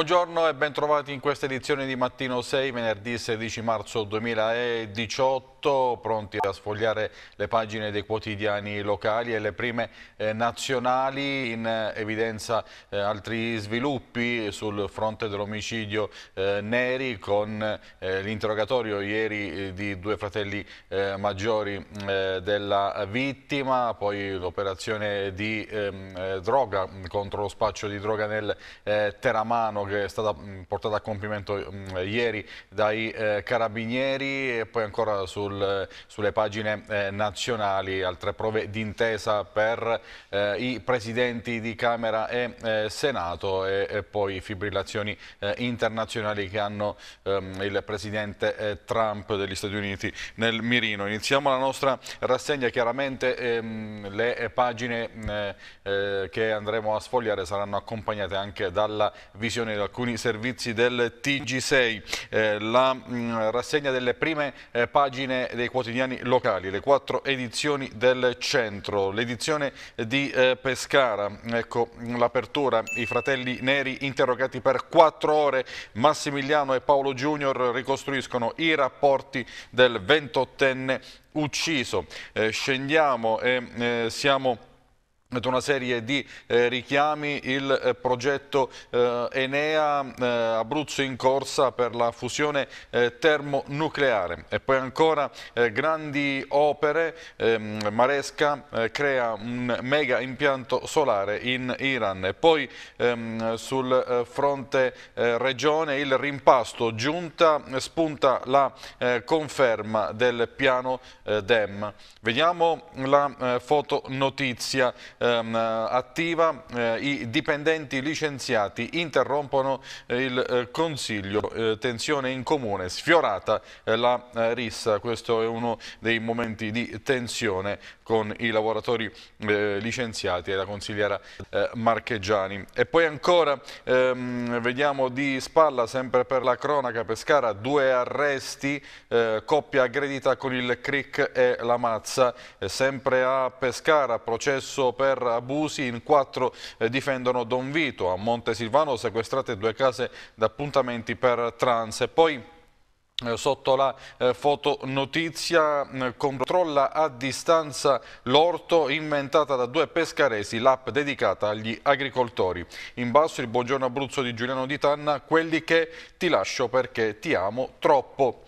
Buongiorno e ben trovati in questa edizione di Mattino 6, venerdì 16 marzo 2018. 8, pronti a sfogliare le pagine dei quotidiani locali e le prime eh, nazionali, in eh, evidenza eh, altri sviluppi sul fronte dell'omicidio eh, Neri con eh, l'interrogatorio ieri eh, di due fratelli maggiori mm, della vittima, poi l'operazione di ehm, droga mm, contro lo spaccio di droga nel Teramano che è stata mm, portata a compimento ieri dai carabinieri e poi ancora sul sul, sulle pagine eh, nazionali, altre prove d'intesa per eh, i presidenti di Camera e eh, Senato e, e, poi fibrillazioni eh, internazionali che hanno ehm, il presidente eh, Trump degli Stati Uniti nel mirino. Iniziamo la nostra rassegna, chiaramente ehm, le pagine mm, eh, che andremo a sfogliare saranno accompagnate anche dalla visione di alcuni servizi del TG6. la mh, mm, rassegna delle prime pagine dei quotidiani locali, le quattro edizioni del centro, l'edizione di eh, Pescara, ecco l'apertura, i fratelli neri interrogati per quattro ore, Massimiliano e Paolo Junior ricostruiscono i rapporti del ventottenne ucciso. Eh, scendiamo e eh, siamo una serie di eh, richiami il eh, progetto eh, Enea eh, Abruzzo in corsa per la fusione eh, termonucleare e poi ancora eh, grandi opere ehm, Maresca crea un mega impianto solare in Iran e poi ehm, sul fronte regione il rimpasto giunta spunta la conferma del piano DEM vediamo la fotonotizia ehm, attiva, eh, i dipendenti licenziati interrompono il eh, Consiglio, eh, tensione in comune, sfiorata eh, la eh, rissa, questo è uno dei momenti di tensione con i lavoratori eh, licenziati e la consigliera Marchegiani. E poi ancora ehm, vediamo di spalla, sempre per la cronaca, Pescara, due arresti, coppia aggredita con il Cric e la Mazza, sempre a Pescara, processo per per abusi, in quattro eh, difendono Don Vito. A Monte Silvano sequestrate due case d'appuntamenti per trans. E poi eh, sotto la eh, fotonotizia mm, controlla a distanza l'orto inventata da due pescaresi, l'app dedicata agli agricoltori. In basso il buongiorno Abruzzo di Giuliano Di Tanna, quelli che ti lascio perché ti amo troppo.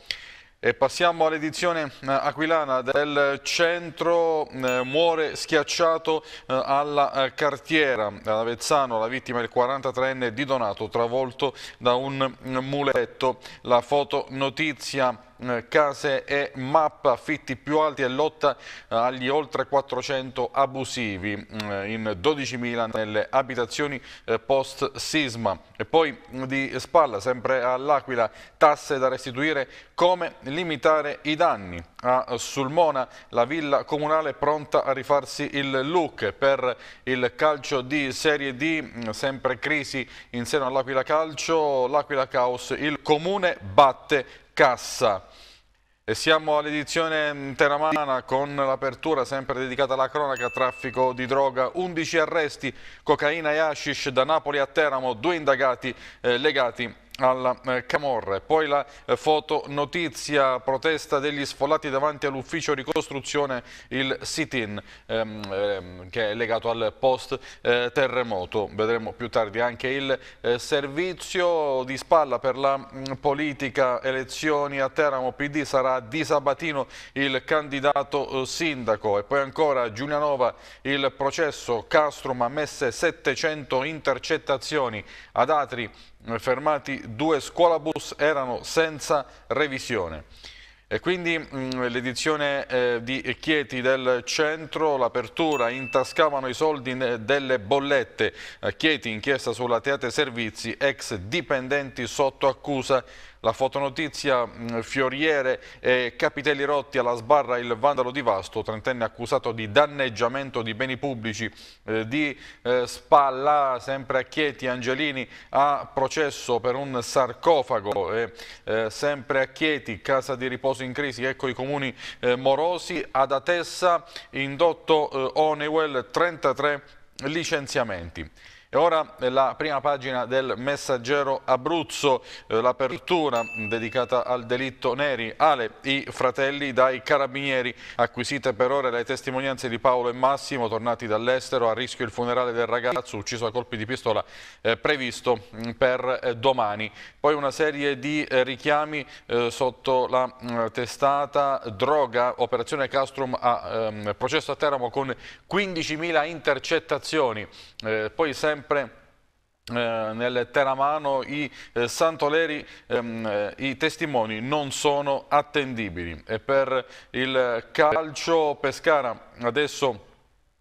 E passiamo all'edizione eh, aquilana del centro, eh, muore schiacciato eh, alla cartiera. Ad Avezzano la vittima è il 43enne di Donato, travolto da un mm, muletto. La fotonotizia eh, case e mappa, affitti più alti e lotta eh, agli oltre 400 abusivi mm, in 12.000 nelle abitazioni eh, post sisma. E poi di spalla, sempre all'Aquila, tasse da restituire, come limitare i danni. A Sulmona la villa comunale è pronta a rifarsi il look per il calcio di Serie D, mm, sempre crisi in seno all'Aquila Calcio, l'Aquila Caos, il comune batte scassa. E siamo all'edizione teramana con l'apertura sempre dedicata alla cronaca, traffico di droga, 11 arresti, cocaina e hashish da Napoli a Teramo, due indagati eh, legati alla eh, Camorra. Poi la eh, foto notizia protesta degli sfollati davanti all'ufficio ricostruzione il sit-in ehm, ehm, che è legato al post eh, terremoto. Vedremo più tardi anche il eh, servizio di spalla per la mh, mm, politica elezioni a Teramo PD sarà di Sabatino il candidato eh, sindaco e poi ancora Giulianova il processo Castrum ha messo 700 intercettazioni ad Atri fermati due scuolabus erano senza revisione. E quindi mm, l'edizione eh, di Chieti del centro, l'apertura, intascavano i soldi delle bollette. Eh, Chieti inchiesta sulla Teate Servizi, ex dipendenti sotto accusa la fotonotizia mm, Fioriere e Capitelli Rotti alla sbarra il vandalo di Vasto, trentenne accusato di danneggiamento di beni pubblici eh, di eh, Spalla, sempre a Chieti Angelini a processo per un sarcofago e eh, sempre a Chieti, casa di riposo in crisi, ecco i comuni eh, morosi, ad Atessa indotto eh, Onewell 33 licenziamenti. E ora la prima pagina del messaggero Abruzzo, eh, l'apertura dedicata al delitto Neri. Ale, i fratelli dai carabinieri, acquisite per ora le testimonianze di Paolo e Massimo, tornati dall'estero, a rischio il funerale del ragazzo ucciso a colpi di pistola eh, previsto mm, per eh, domani. Poi una serie di eh, richiami eh, sotto la mh, mm, testata droga, operazione Castrum a ehm, processo a Teramo con 15.000 intercettazioni. Eh, poi sempre sempre eh, nel Teramano i eh, Santoleri, ehm, eh, i testimoni non sono attendibili e per il calcio Pescara adesso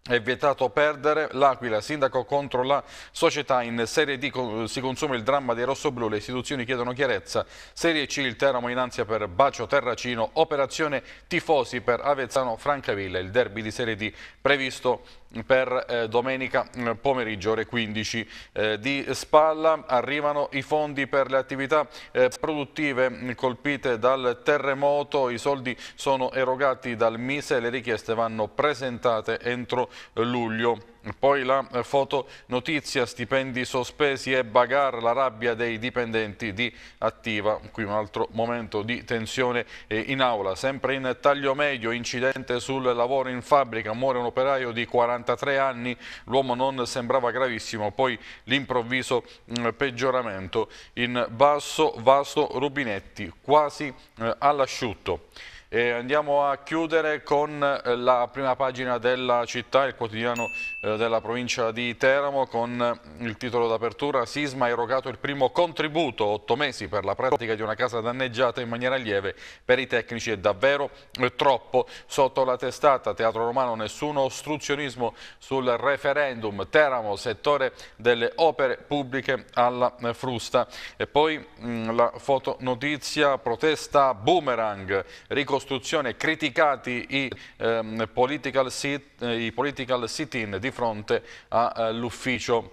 è vietato perdere l'Aquila, sindaco contro la società in Serie D si consuma il dramma dei rossoblù, le istituzioni chiedono chiarezza Serie C il Teramo in ansia per Bacio Terracino, operazione tifosi per Avezzano Francavilla, il derby di Serie D previsto per eh, domenica mm, pomeriggio ore 15. Eh, di spalla arrivano i fondi per le attività eh, produttive colpite dal terremoto, i soldi sono erogati dal Mise, le richieste vanno presentate entro luglio. Poi la eh, foto notizia, stipendi sospesi e bagar, la rabbia dei dipendenti di Attiva. Qui un altro momento di tensione eh, in aula. Sempre in taglio medio, incidente sul lavoro in fabbrica, muore un operaio di 43 anni, l'uomo non sembrava gravissimo, poi l'improvviso mm, peggioramento. In basso vaso rubinetti, quasi eh, all'asciutto. E andiamo a chiudere con eh, la prima pagina della città, il quotidiano eh, della provincia di Teramo, con mm, il titolo d'apertura Sisma ha erogato il primo contributo, otto mesi per la pratica di una casa danneggiata in maniera lieve. Per i tecnici è davvero eh, troppo. Sotto la testata Teatro Romano nessuno ostruzionismo sul referendum. Teramo, settore delle opere pubbliche alla frusta. E poi mm, la fotonotizia protesta boomerang, ricostruzione ricostruzione criticati i ehm, political eh, sit-in sit di fronte all'ufficio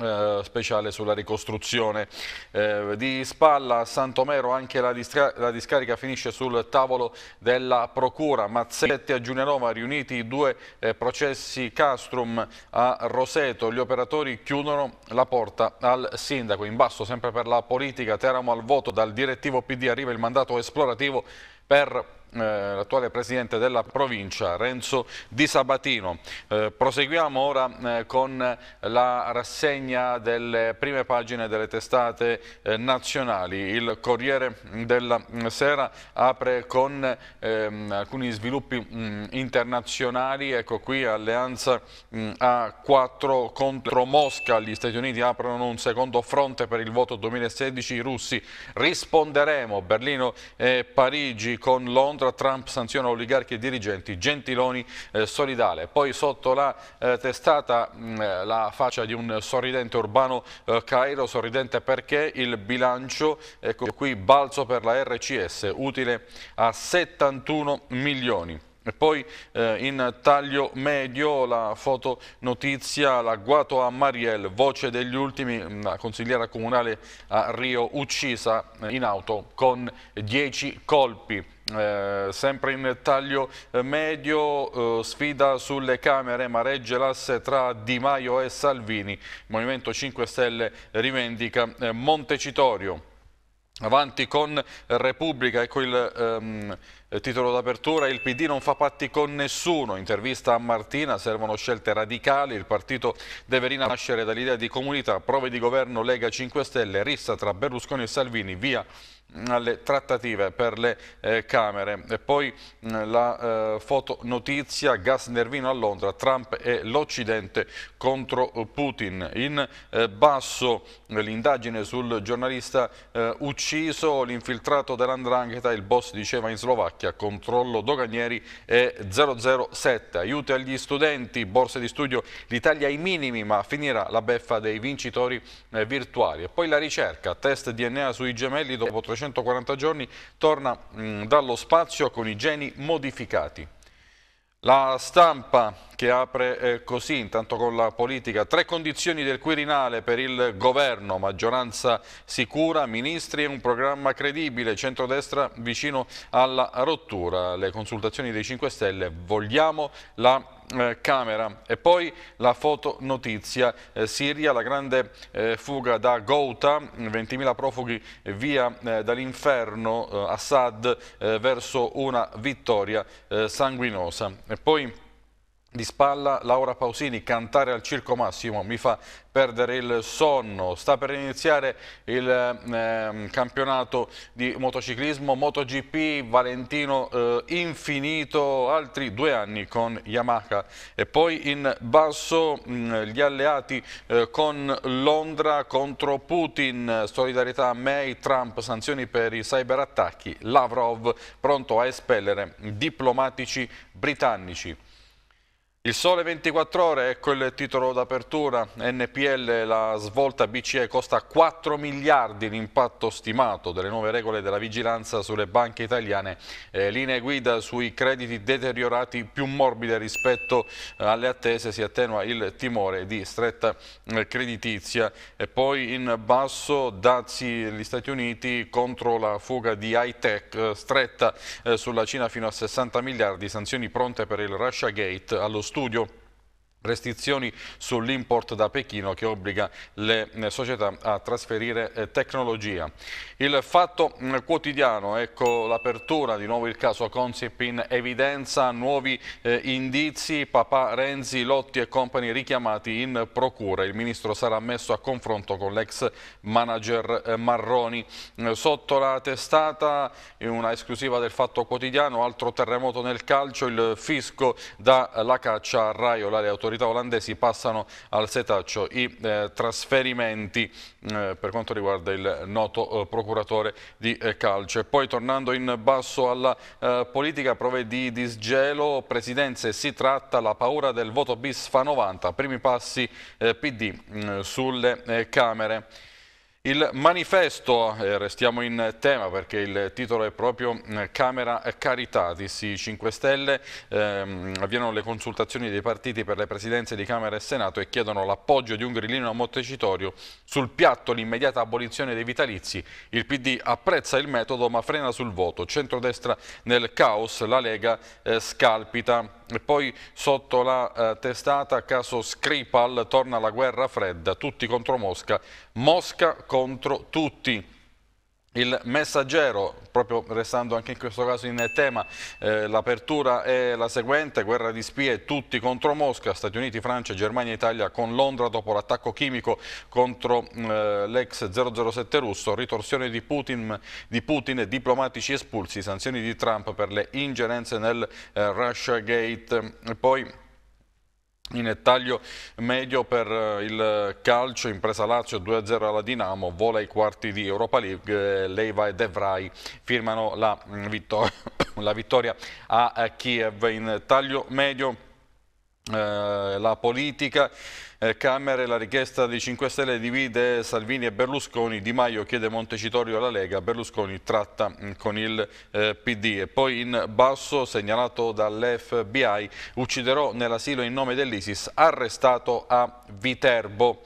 eh, eh, speciale sulla ricostruzione eh, di spalla a Santomero anche la, la, discarica finisce sul tavolo della procura Mazzetti a Giulianova riuniti i due eh, processi Castrum a Roseto gli operatori chiudono la porta al sindaco in basso sempre per la politica Teramo al voto dal direttivo PD arriva il mandato esplorativo per eh, l'attuale presidente della provincia Renzo Di Sabatino. Eh, proseguiamo ora eh, con la rassegna delle prime pagine delle testate nazionali. Il Corriere della mm, Sera apre con ehm, alcuni sviluppi mm, internazionali, ecco qui alleanza mm, a 4 contro Mosca, gli Stati Uniti aprono un secondo fronte per il voto 2016, i russi risponderemo, Berlino e Parigi con Londra contro Trump sanziona oligarchi e dirigenti, Gentiloni eh, solidale. Poi sotto la eh, testata mh, mm, eh, la faccia di un sorridente urbano eh, Cairo, sorridente perché il bilancio, ecco qui balzo per la RCS, utile a 71 milioni. E poi eh, in taglio medio la fotonotizia, l'agguato a Mariel, voce degli ultimi, mm, la consigliera comunale a Rio uccisa eh, in auto con 10 colpi. Eh, sempre in taglio eh, medio, eh, sfida sulle Camere, ma regge l'asse tra Di Maio e Salvini. Movimento 5 Stelle rivendica eh, Montecitorio. Avanti con Repubblica, ecco il ehm, titolo d'apertura, il PD non fa patti con nessuno, intervista a Martina, servono scelte radicali, il partito deve rinascere dall'idea di comunità, prove di governo Lega 5 Stelle, rissa tra Berlusconi e Salvini, via alle trattative per le eh, Camere. E poi mh, mm, la eh, fotonotizia gas nervino a Londra, Trump e l'Occidente contro Putin. In eh, basso l'indagine sul giornalista eh, ucciso, l'infiltrato dell'Andrangheta, il boss diceva in Slovacchia, controllo doganieri e 007. Aiuti agli studenti, borse di studio, l'Italia ai minimi ma finirà la beffa dei vincitori eh, virtuali. E poi la ricerca, test DNA sui gemelli dopo tre 440 giorni, torna mh, dallo spazio con i geni modificati. La stampa che apre eh, così intanto con la politica. Tre condizioni del Quirinale per il governo, maggioranza sicura, ministri e un programma credibile, centrodestra vicino alla rottura. Le consultazioni dei 5 Stelle, vogliamo la eh, Camera e poi la fotonotizia eh, Siria, la grande eh, fuga da Ghouta, 20.000 profughi via eh, dall'inferno Assad verso una vittoria sanguinosa. E poi di spalla Laura Pausini, cantare al Circo Massimo mi fa perdere il sonno. Sta per iniziare il eh, campionato di motociclismo MotoGP Valentino eh, Infinito, altri due anni con Yamaha e poi in basso mh, mm, gli alleati eh, con Londra contro Putin, solidarietà a May, Trump, sanzioni per i cyberattacchi, Lavrov pronto a espellere diplomatici britannici. Il sole 24 ore, ecco il titolo d'apertura, NPL, la svolta BCE costa 4 miliardi l'impatto stimato delle nuove regole della vigilanza sulle banche italiane, eh, linee guida sui crediti deteriorati più morbide rispetto eh, alle attese, si attenua il timore di stretta eh, creditizia e poi in basso dazi gli Stati Uniti contro la fuga di high tech eh, stretta eh, sulla Cina fino a 60 miliardi, sanzioni pronte per il Russia Gate allo studio studio restrizioni sull'import da Pechino che obbliga le eh, società a trasferire eh, tecnologia. Il fatto mm, quotidiano, ecco l'apertura di nuovo il caso Consip in evidenza, nuovi eh, indizi, papà Renzi, Lotti e compagni richiamati in procura. Il ministro sarà messo a confronto con l'ex manager eh, Marroni. Sotto la testata, in una esclusiva del fatto quotidiano, altro terremoto nel calcio, il fisco dà la caccia a Raiola, le autorità autorità olandesi passano al setaccio i eh, trasferimenti eh, per quanto riguarda il noto eh, procuratore di eh, calcio. E poi tornando in basso alla eh, politica, prove di disgelo, presidenze si tratta, la paura del voto bis fa 90, primi passi PD mm, sulle Camere. Il manifesto, eh, restiamo in tema perché il titolo è proprio mm, Camera Caritatis, i 5 Stelle ehm, avviano le consultazioni dei partiti per le presidenze di Camera e Senato e chiedono l'appoggio di un grillino a Montecitorio sul piatto l'immediata abolizione dei vitalizi. Il PD apprezza il metodo ma frena sul voto, centrodestra nel caos, la Lega eh, scalpita. E poi sotto la eh, testata caso Skripal torna la guerra fredda, tutti contro Mosca, Mosca contro contro tutti. Il messaggero, proprio restando anche in questo caso in tema, eh, l'apertura è la seguente, guerra di spie tutti contro Mosca, Stati Uniti, Francia, Germania e Italia con Londra dopo l'attacco chimico contro eh, l'ex 007 russo, ritorsione di Putin, di Putin, diplomatici espulsi, sanzioni di Trump per le ingerenze nel eh, Russia Gate. poi in taglio medio per eh, il calcio, impresa Lazio 2-0 alla Dinamo, vola ai quarti di Europa League, eh, Leiva e Devrai firmano la mm, vittoria, la vittoria a eh, Kiev. In taglio medio eh, la politica, eh, Camere, la richiesta di 5 Stelle divide Salvini e Berlusconi, Di Maio chiede Montecitorio alla Lega, Berlusconi tratta mh, mm, con il eh, PD. E poi in basso, segnalato dall'FBI, ucciderò nell'asilo in nome dell'Isis, arrestato a Viterbo.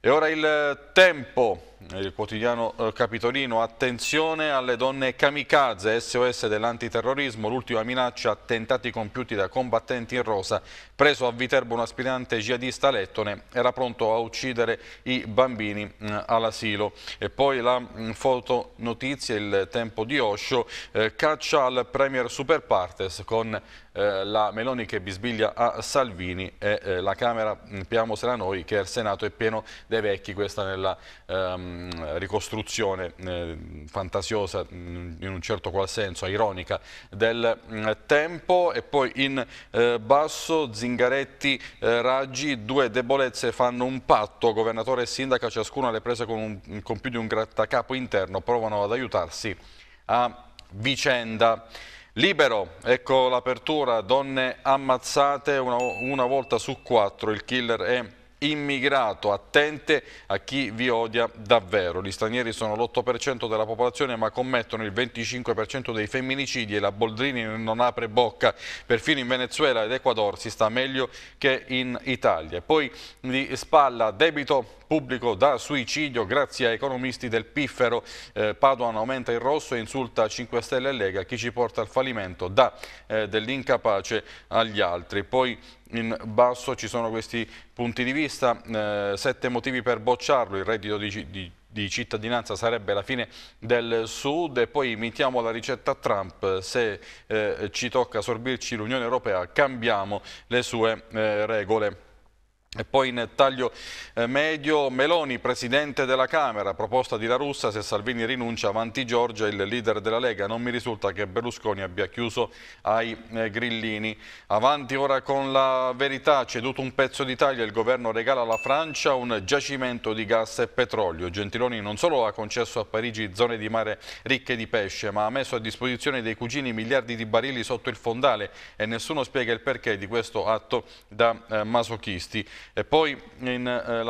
E ora il eh, tempo il quotidiano eh, capitolino, attenzione alle donne kamikaze, SOS dell'antiterrorismo, l'ultima minaccia, attentati compiuti da combattenti in rosa, preso a Viterbo un aspirante jihadista lettone, era pronto a uccidere i bambini eh, all'asilo. E poi la mm, foto notizia, il tempo di Osho, eh, caccia al premier Superpartes con eh, la Meloni che bisbiglia a Salvini e eh, la Camera mm, piamosela noi che è il Senato è pieno dei vecchi, questa nella ehm, ricostruzione eh, fantasiosa mm, in un certo qual senso, ironica del mm, tempo e poi in eh, basso Zingaretti eh, Raggi, due debolezze fanno un patto, governatore e sindaca ciascuno alle prese con, un, con più di un grattacapo interno, provano ad aiutarsi a vicenda. Libero, ecco l'apertura, donne ammazzate una, una volta su quattro, il killer è immigrato, attente a chi vi odia davvero. Gli stranieri sono l'8% della popolazione ma commettono il 25% dei femminicidi e la Boldrini non apre bocca. Perfino in Venezuela ed Ecuador si sta meglio che in Italia. Poi di spalla debito pubblico da suicidio grazie a economisti del piffero. Eh, Padoan aumenta il rosso e insulta 5 Stelle e Lega, chi ci porta al fallimento dà eh, dell'incapace agli altri. Poi in basso ci sono questi punti di vista, eh, sette motivi per bocciarlo, il reddito di, di di cittadinanza sarebbe la fine del Sud e poi imitiamo la ricetta Trump, se eh, ci tocca assorbirci l'Unione Europea cambiamo le sue eh, regole. E poi in taglio eh, medio Meloni, presidente della Camera, proposta di La Russa, se Salvini rinuncia avanti Giorgia, il leader della Lega. Non mi risulta che Berlusconi abbia chiuso ai eh, grillini. Avanti ora con la verità, ceduto un pezzo d'Italia, il governo regala alla Francia un giacimento di gas e petrolio. Gentiloni non solo ha concesso a Parigi zone di mare ricche di pesce, ma ha messo a disposizione dei cugini miliardi di barili sotto il fondale e nessuno spiega il perché di questo atto da eh, masochisti. E poi in,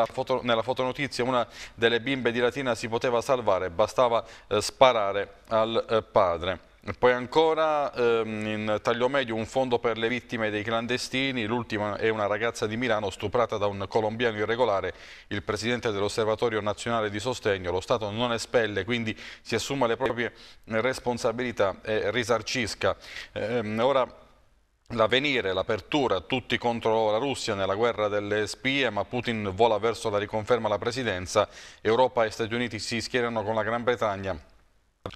eh, foto, nella fotonotizia una delle bimbe di Latina si poteva salvare, bastava eh, sparare al eh, padre. Poi ancora ehm, in taglio medio un fondo per le vittime dei clandestini, l'ultima è una ragazza di Milano stuprata da un colombiano irregolare, il presidente dell'Osservatorio Nazionale di Sostegno, lo Stato non espelle, quindi si assuma le proprie responsabilità e risarcisca. Ehm, ora, l'avvenire, l'apertura, tutti contro la Russia nella guerra delle spie, ma Putin vola verso la riconferma alla presidenza, Europa e Stati Uniti si schierano con la Gran Bretagna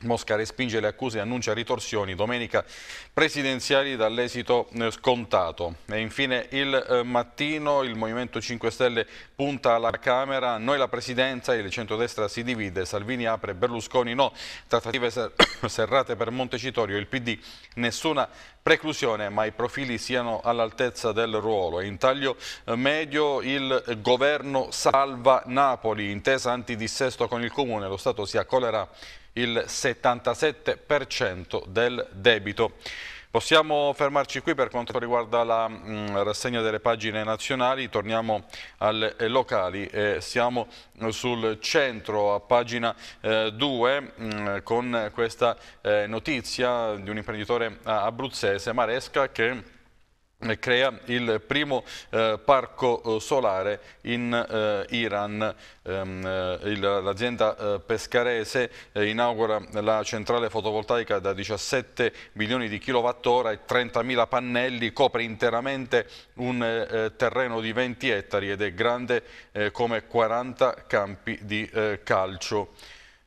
Mosca respinge le accuse e annuncia ritorsioni domenica presidenziali dall'esito eh, scontato. E infine il eh, mattino il Movimento 5 Stelle punta alla Camera, noi la presidenza, il centrodestra si divide, Salvini apre, Berlusconi no, trattative serrate per Montecitorio, il PD nessuna preclusione ma i profili siano all'altezza del ruolo. In taglio eh, medio il governo salva Napoli, intesa antidissesto con il Comune, lo Stato si accolerà il 77% del debito. Possiamo fermarci qui per quanto riguarda la mh, mm, rassegna delle pagine nazionali, torniamo alle, ai eh, locali e siamo sul centro a pagina 2 eh, mm, con questa eh, notizia di un imprenditore eh, abruzzese, Maresca, che crea il primo eh, parco eh, solare in eh, Iran. Ehm, eh, L'azienda eh, pescarese eh, inaugura la centrale fotovoltaica da 17 milioni di kilowattora e 30.000 pannelli, copre interamente un terreno di 20 ettari ed è grande come 40 campi di calcio.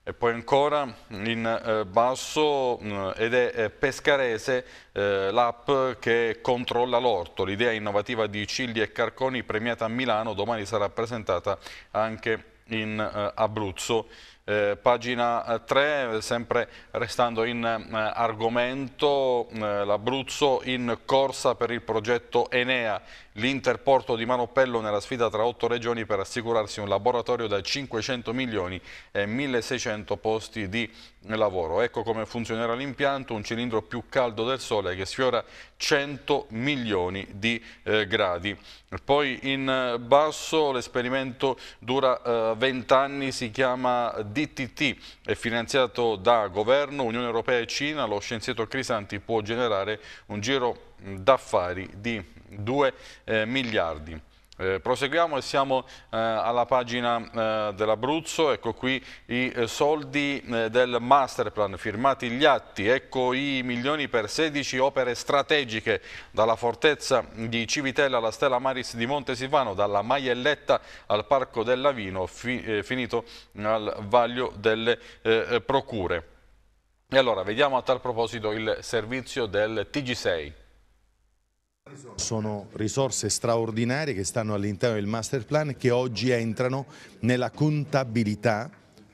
E poi ancora in eh, basso mm, ed è eh, Pescarese eh, l'app che controlla l'orto. L'idea innovativa di Cilli e Carconi premiata a Milano domani sarà presentata anche in Abruzzo. Eh, pagina 3, sempre restando in eh, argomento, mm, eh, l'Abruzzo in corsa per il progetto Enea l'Interporto di Manopello nella sfida tra otto regioni per assicurarsi un laboratorio da 500 milioni e 1600 posti di lavoro. Ecco come funzionerà l'impianto, un cilindro più caldo del sole che sfiora 100 milioni di eh, gradi. Poi in eh, basso l'esperimento dura eh, 20 anni, si chiama DTT, è finanziato da governo, Unione Europea e Cina, lo scienziato Crisanti può generare un giro d'affari di 2 eh, miliardi. Eh, proseguiamo e siamo eh, alla pagina eh, dell'Abruzzo, ecco qui i eh, soldi eh, del masterplan, firmati gli atti, ecco i milioni per 16 opere strategiche dalla fortezza di Civitella alla Stella Maris di Montesilvano, dalla Maielletta al Parco dell'Avino, fi finito al vaglio delle procure. E allora vediamo a tal proposito il servizio del TG6. Sono risorse straordinarie che stanno all'interno del master plan che oggi entrano nella contabilità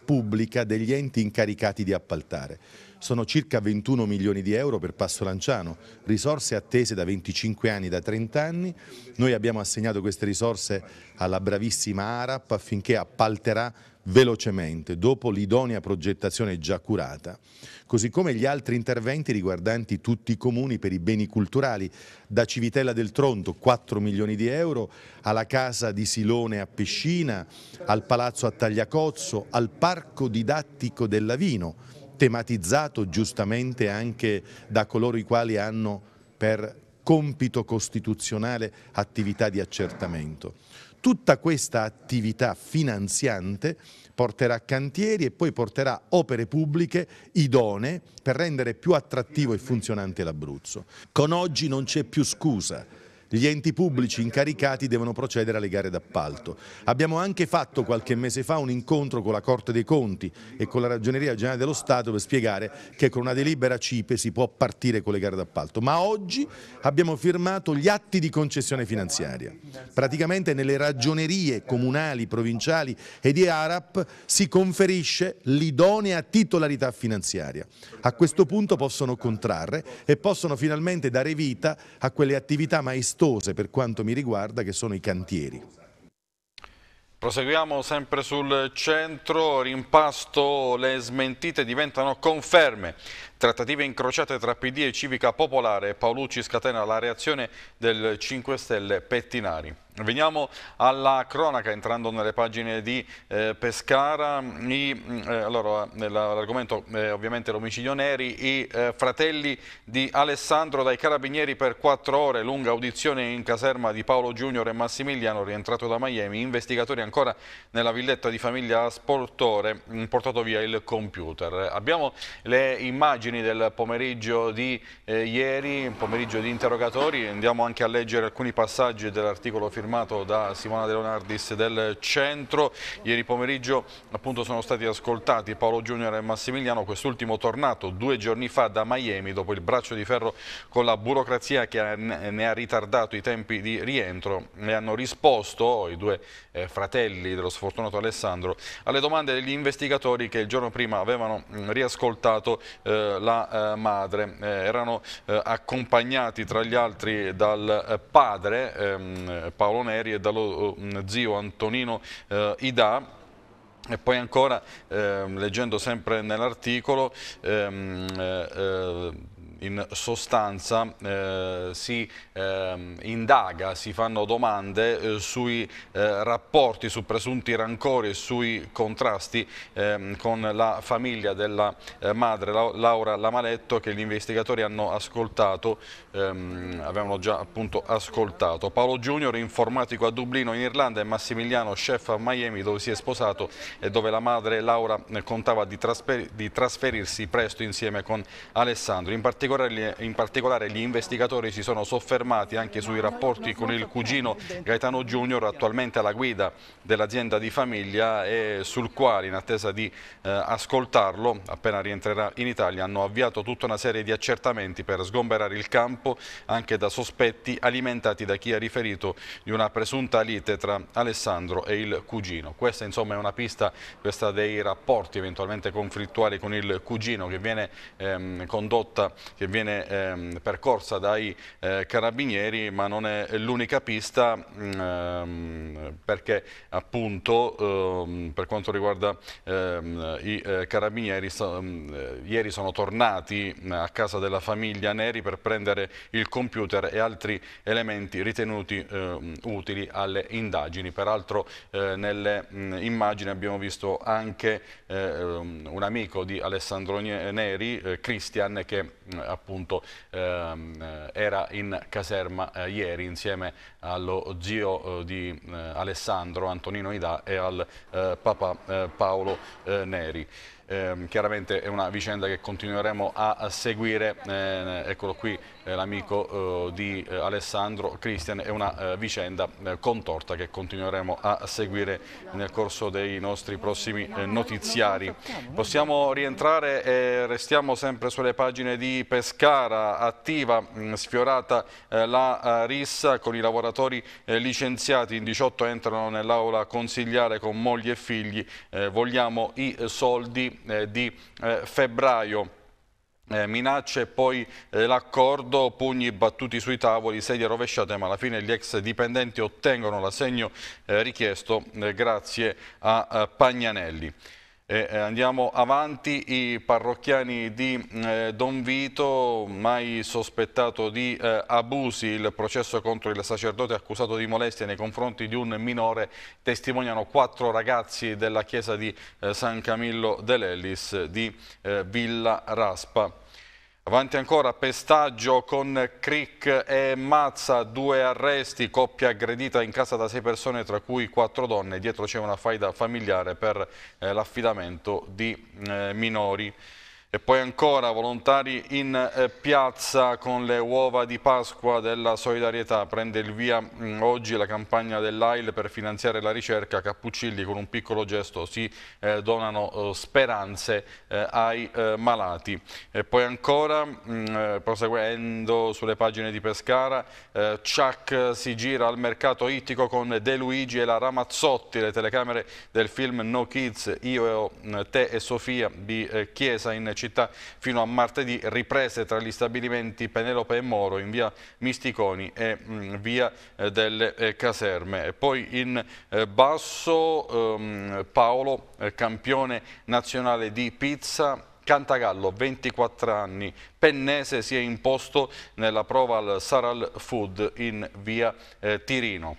pubblica degli enti incaricati di appaltare. Sono circa 21 milioni di euro per Passo Lanciano, risorse attese da 25 anni, da 30 anni. Noi abbiamo assegnato queste risorse alla bravissima ARAP affinché appalterà velocemente, dopo l'idonea progettazione già curata, così come gli altri interventi riguardanti tutti i comuni per i beni culturali, da Civitella del Tronto 4 milioni di euro, alla casa di Silone a Pescina, al palazzo a Tagliacozzo, al parco didattico del Lavino, tematizzato giustamente anche da coloro i quali hanno per compito costituzionale attività di accertamento. Tutta questa attività finanziante porterà cantieri e poi porterà opere pubbliche idonee per rendere più attrattivo e funzionante l'Abruzzo. Con oggi non c'è più scusa gli enti pubblici incaricati devono procedere alle gare d'appalto. Abbiamo anche fatto qualche mese fa un incontro con la Corte dei Conti e con la Ragioneria Generale dello Stato per spiegare che con una delibera CIPE si può partire con le gare d'appalto. Ma oggi abbiamo firmato gli atti di concessione finanziaria. Praticamente nelle ragionerie comunali, provinciali e di ARAP si conferisce l'idonea titolarità finanziaria. A questo punto possono contrarre e possono finalmente dare vita a quelle attività maestrali vastose per quanto mi riguarda che sono i cantieri. Proseguiamo sempre sul centro, rimpasto, le smentite diventano conferme. Trattative incrociate tra PD e Civica Popolare, Paolucci scatena la reazione del 5 Stelle Pettinari. Veniamo alla cronaca, entrando nelle pagine di eh, Pescara, eh, allora, eh, l'argomento eh, ovviamente l'omicidio Neri, i eh, fratelli di Alessandro dai Carabinieri per quattro ore, lunga audizione in caserma di Paolo Junior e Massimiliano, rientrato da Miami, investigatori ancora nella villetta di famiglia Sportore, mm, portato via il computer. Abbiamo le immagini del pomeriggio di eh, ieri, pomeriggio di interrogatori, andiamo anche a leggere alcuni passaggi dell'articolo firmato confermato da Simona De Leonardis del centro. Ieri pomeriggio appunto sono stati ascoltati Paolo Junior e Massimiliano, quest'ultimo tornato due giorni fa da Miami dopo il braccio di ferro con la burocrazia che ne ha ritardato i tempi di rientro. Ne hanno risposto i due eh, fratelli dello sfortunato Alessandro alle domande degli investigatori che il giorno prima avevano mm, riascoltato eh, la eh, madre. erano accompagnati tra gli altri dal padre ehm, Paolo Paolo Neri e dallo mm, zio Antonino eh, Ida e poi ancora, ehm, leggendo sempre nell'articolo, ehm, eh, eh, in sostanza eh, si eh, indaga, si fanno domande eh, sui eh, rapporti, su presunti rancori e sui contrasti ehm, con la famiglia della eh, madre Laura Lamaletto che gli investigatori hanno ascoltato, ehm, avevano già appunto ascoltato. Paolo Junior, informatico a Dublino in Irlanda e Massimiliano, chef a Miami dove si è sposato e dove la madre Laura eh, contava di, trasfer di trasferirsi presto insieme con Alessandro. In particolare particolare, in particolare gli investigatori si sono soffermati anche sui rapporti con il cugino Gaetano Junior attualmente alla guida dell'azienda di famiglia e sul quale in attesa di eh, ascoltarlo appena rientrerà in Italia hanno avviato tutta una serie di accertamenti per sgomberare il campo anche da sospetti alimentati da chi ha riferito di una presunta lite tra Alessandro e il cugino. Questa insomma è una pista questa dei rapporti eventualmente conflittuali con il cugino che viene ehm, condotta che viene ehm, percorsa dai eh, carabinieri ma non è l'unica pista mm, ehm, perché appunto ehm, per quanto riguarda ehm, i eh, carabinieri so, mm, eh, ieri sono tornati mm, a casa della famiglia Neri per prendere il computer e altri elementi ritenuti ehm, utili alle indagini. Peraltro eh, nelle mh, immagini abbiamo visto anche ehm, un amico di Alessandro Neri, eh, Christian che appunto ehm, eh, era in caserma eh, ieri insieme allo zio eh, di eh, Alessandro Antonino Ida e al eh, papà eh, Paolo Neri. Ehm, chiaramente è una vicenda che continueremo a, a seguire, eccolo qui eh, l'amico eh, di eh, Alessandro Cristian, è una vicenda contorta che continueremo a seguire nel corso dei nostri prossimi notiziari. Possiamo rientrare e restiamo sempre sulle pagine di Pescara, attiva, mm, sfiorata la rissa con i lavoratori licenziati, in 18 entrano nell'aula consigliare con moglie e figli, vogliamo i soldi di febbraio. Eh, minacce e poi eh, l'accordo, pugni battuti sui tavoli, sedie rovesciate, ma alla fine gli ex dipendenti ottengono l'assegno eh, richiesto grazie a Pagnanelli. Eh, andiamo avanti, i parrocchiani di mm, eh, Don Vito, mai sospettato di eh, abusi, il processo contro il sacerdote accusato di molestia nei confronti di un minore, testimoniano quattro ragazzi della chiesa di eh, San Camillo dell'Ellis di eh, Villa Raspa. Avanti ancora pestaggio con Crick e Mazza, due arresti, coppia aggredita in casa da sei persone tra cui quattro donne, dietro c'è una faida familiare per eh, l'affidamento di eh, minori. E poi ancora volontari in eh, piazza con le uova di Pasqua della solidarietà. Prende il via mm, oggi la campagna dell'AIL per finanziare la ricerca. Cappuccilli con un piccolo gesto si eh, donano eh, speranze ai malati. E poi ancora, mm, proseguendo sulle pagine di Pescara, Chuck si gira al mercato ittico con De Luigi e la Ramazzotti, le telecamere del film No Kids, Io, mm, Te e Sofia di Chiesa in città città fino a martedì riprese tra gli stabilimenti Penelope e Moro in via Misticoni e mh, mm, via eh, delle eh, caserme. E poi in eh, basso ehm, Paolo, eh, campione nazionale di pizza, Cantagallo, 24 anni, Pennese si è imposto nella prova al Saral Food in via eh, Tirino.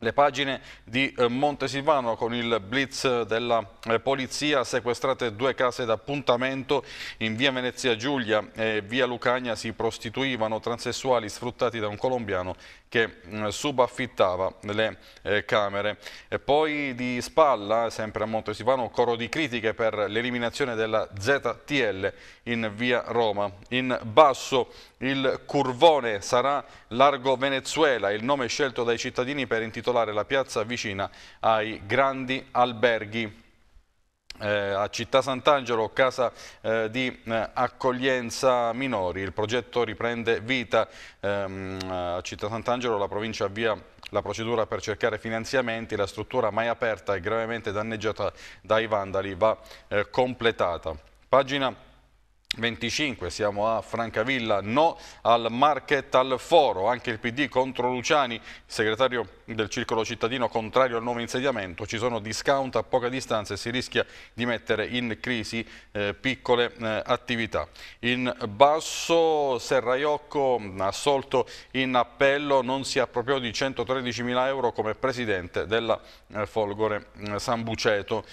Le pagine di eh, Montesilvano con il blitz della eh, polizia, sequestrate due case d'appuntamento in via Venezia Giulia e via Lucagna si prostituivano transessuali sfruttati da un colombiano che mm, subaffittava le eh, camere. E poi di spalla, sempre a un coro di critiche per l'eliminazione della ZTL in via Roma. In basso il curvone sarà Largo Venezuela, il nome scelto dai cittadini per intitolare la piazza vicina ai grandi alberghi. Eh, a Città Sant'Angelo, casa eh, di eh, accoglienza minori. Il progetto riprende vita ehm, a Città Sant'Angelo, la provincia avvia la procedura per cercare finanziamenti, la struttura mai aperta e gravemente danneggiata dai vandali va eh, completata. Pagina 25, siamo a Francavilla, no al market al foro, anche il PD contro Luciani, segretario del circolo cittadino contrario al nuovo insediamento, ci sono discount a poca distanza e si rischia di mettere in crisi eh, piccole eh, attività. In basso Serraiocco assolto in appello, non si appropriò di 113 mila euro come presidente della eh, Folgore mm, San Buceto.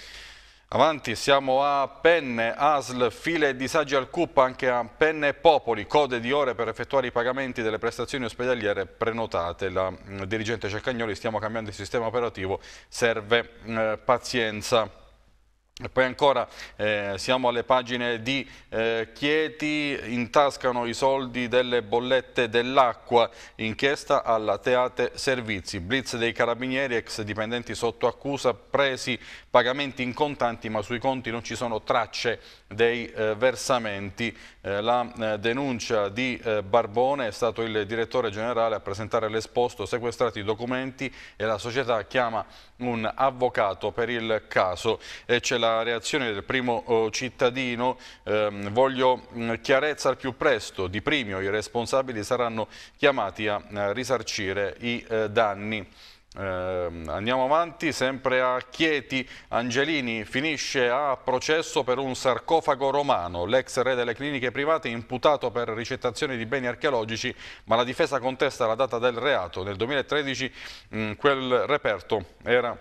Avanti, siamo a Penne, ASL, file disagi al CUP, anche a Penne e Popoli, code di ore per effettuare i pagamenti delle prestazioni ospedaliere prenotate. La mh, mm, dirigente Ceccagnoli, stiamo cambiando il sistema operativo, serve mh, eh, pazienza. E poi ancora eh, siamo alle pagine di eh, Chieti, intascano i soldi delle bollette dell'acqua, inchiesta alla Teate Servizi, blitz dei carabinieri, ex dipendenti sotto accusa, presi pagamenti in contanti ma sui conti non ci sono tracce dei eh, versamenti. Eh, la eh, denuncia di eh, Barbone è stato il direttore generale a presentare l'esposto, sequestrati i documenti e la società chiama un avvocato per il caso. E la reazione del primo oh, cittadino, ehm, voglio mm, chiarezza al più presto, di primio i responsabili saranno chiamati a eh, risarcire i eh, danni. Eh, andiamo avanti, sempre a Chieti, Angelini finisce a processo per un sarcofago romano, l'ex re delle cliniche private è imputato per ricettazione di beni archeologici, ma la difesa contesta la data del reato. Nel 2013 mh, mm, quel reperto era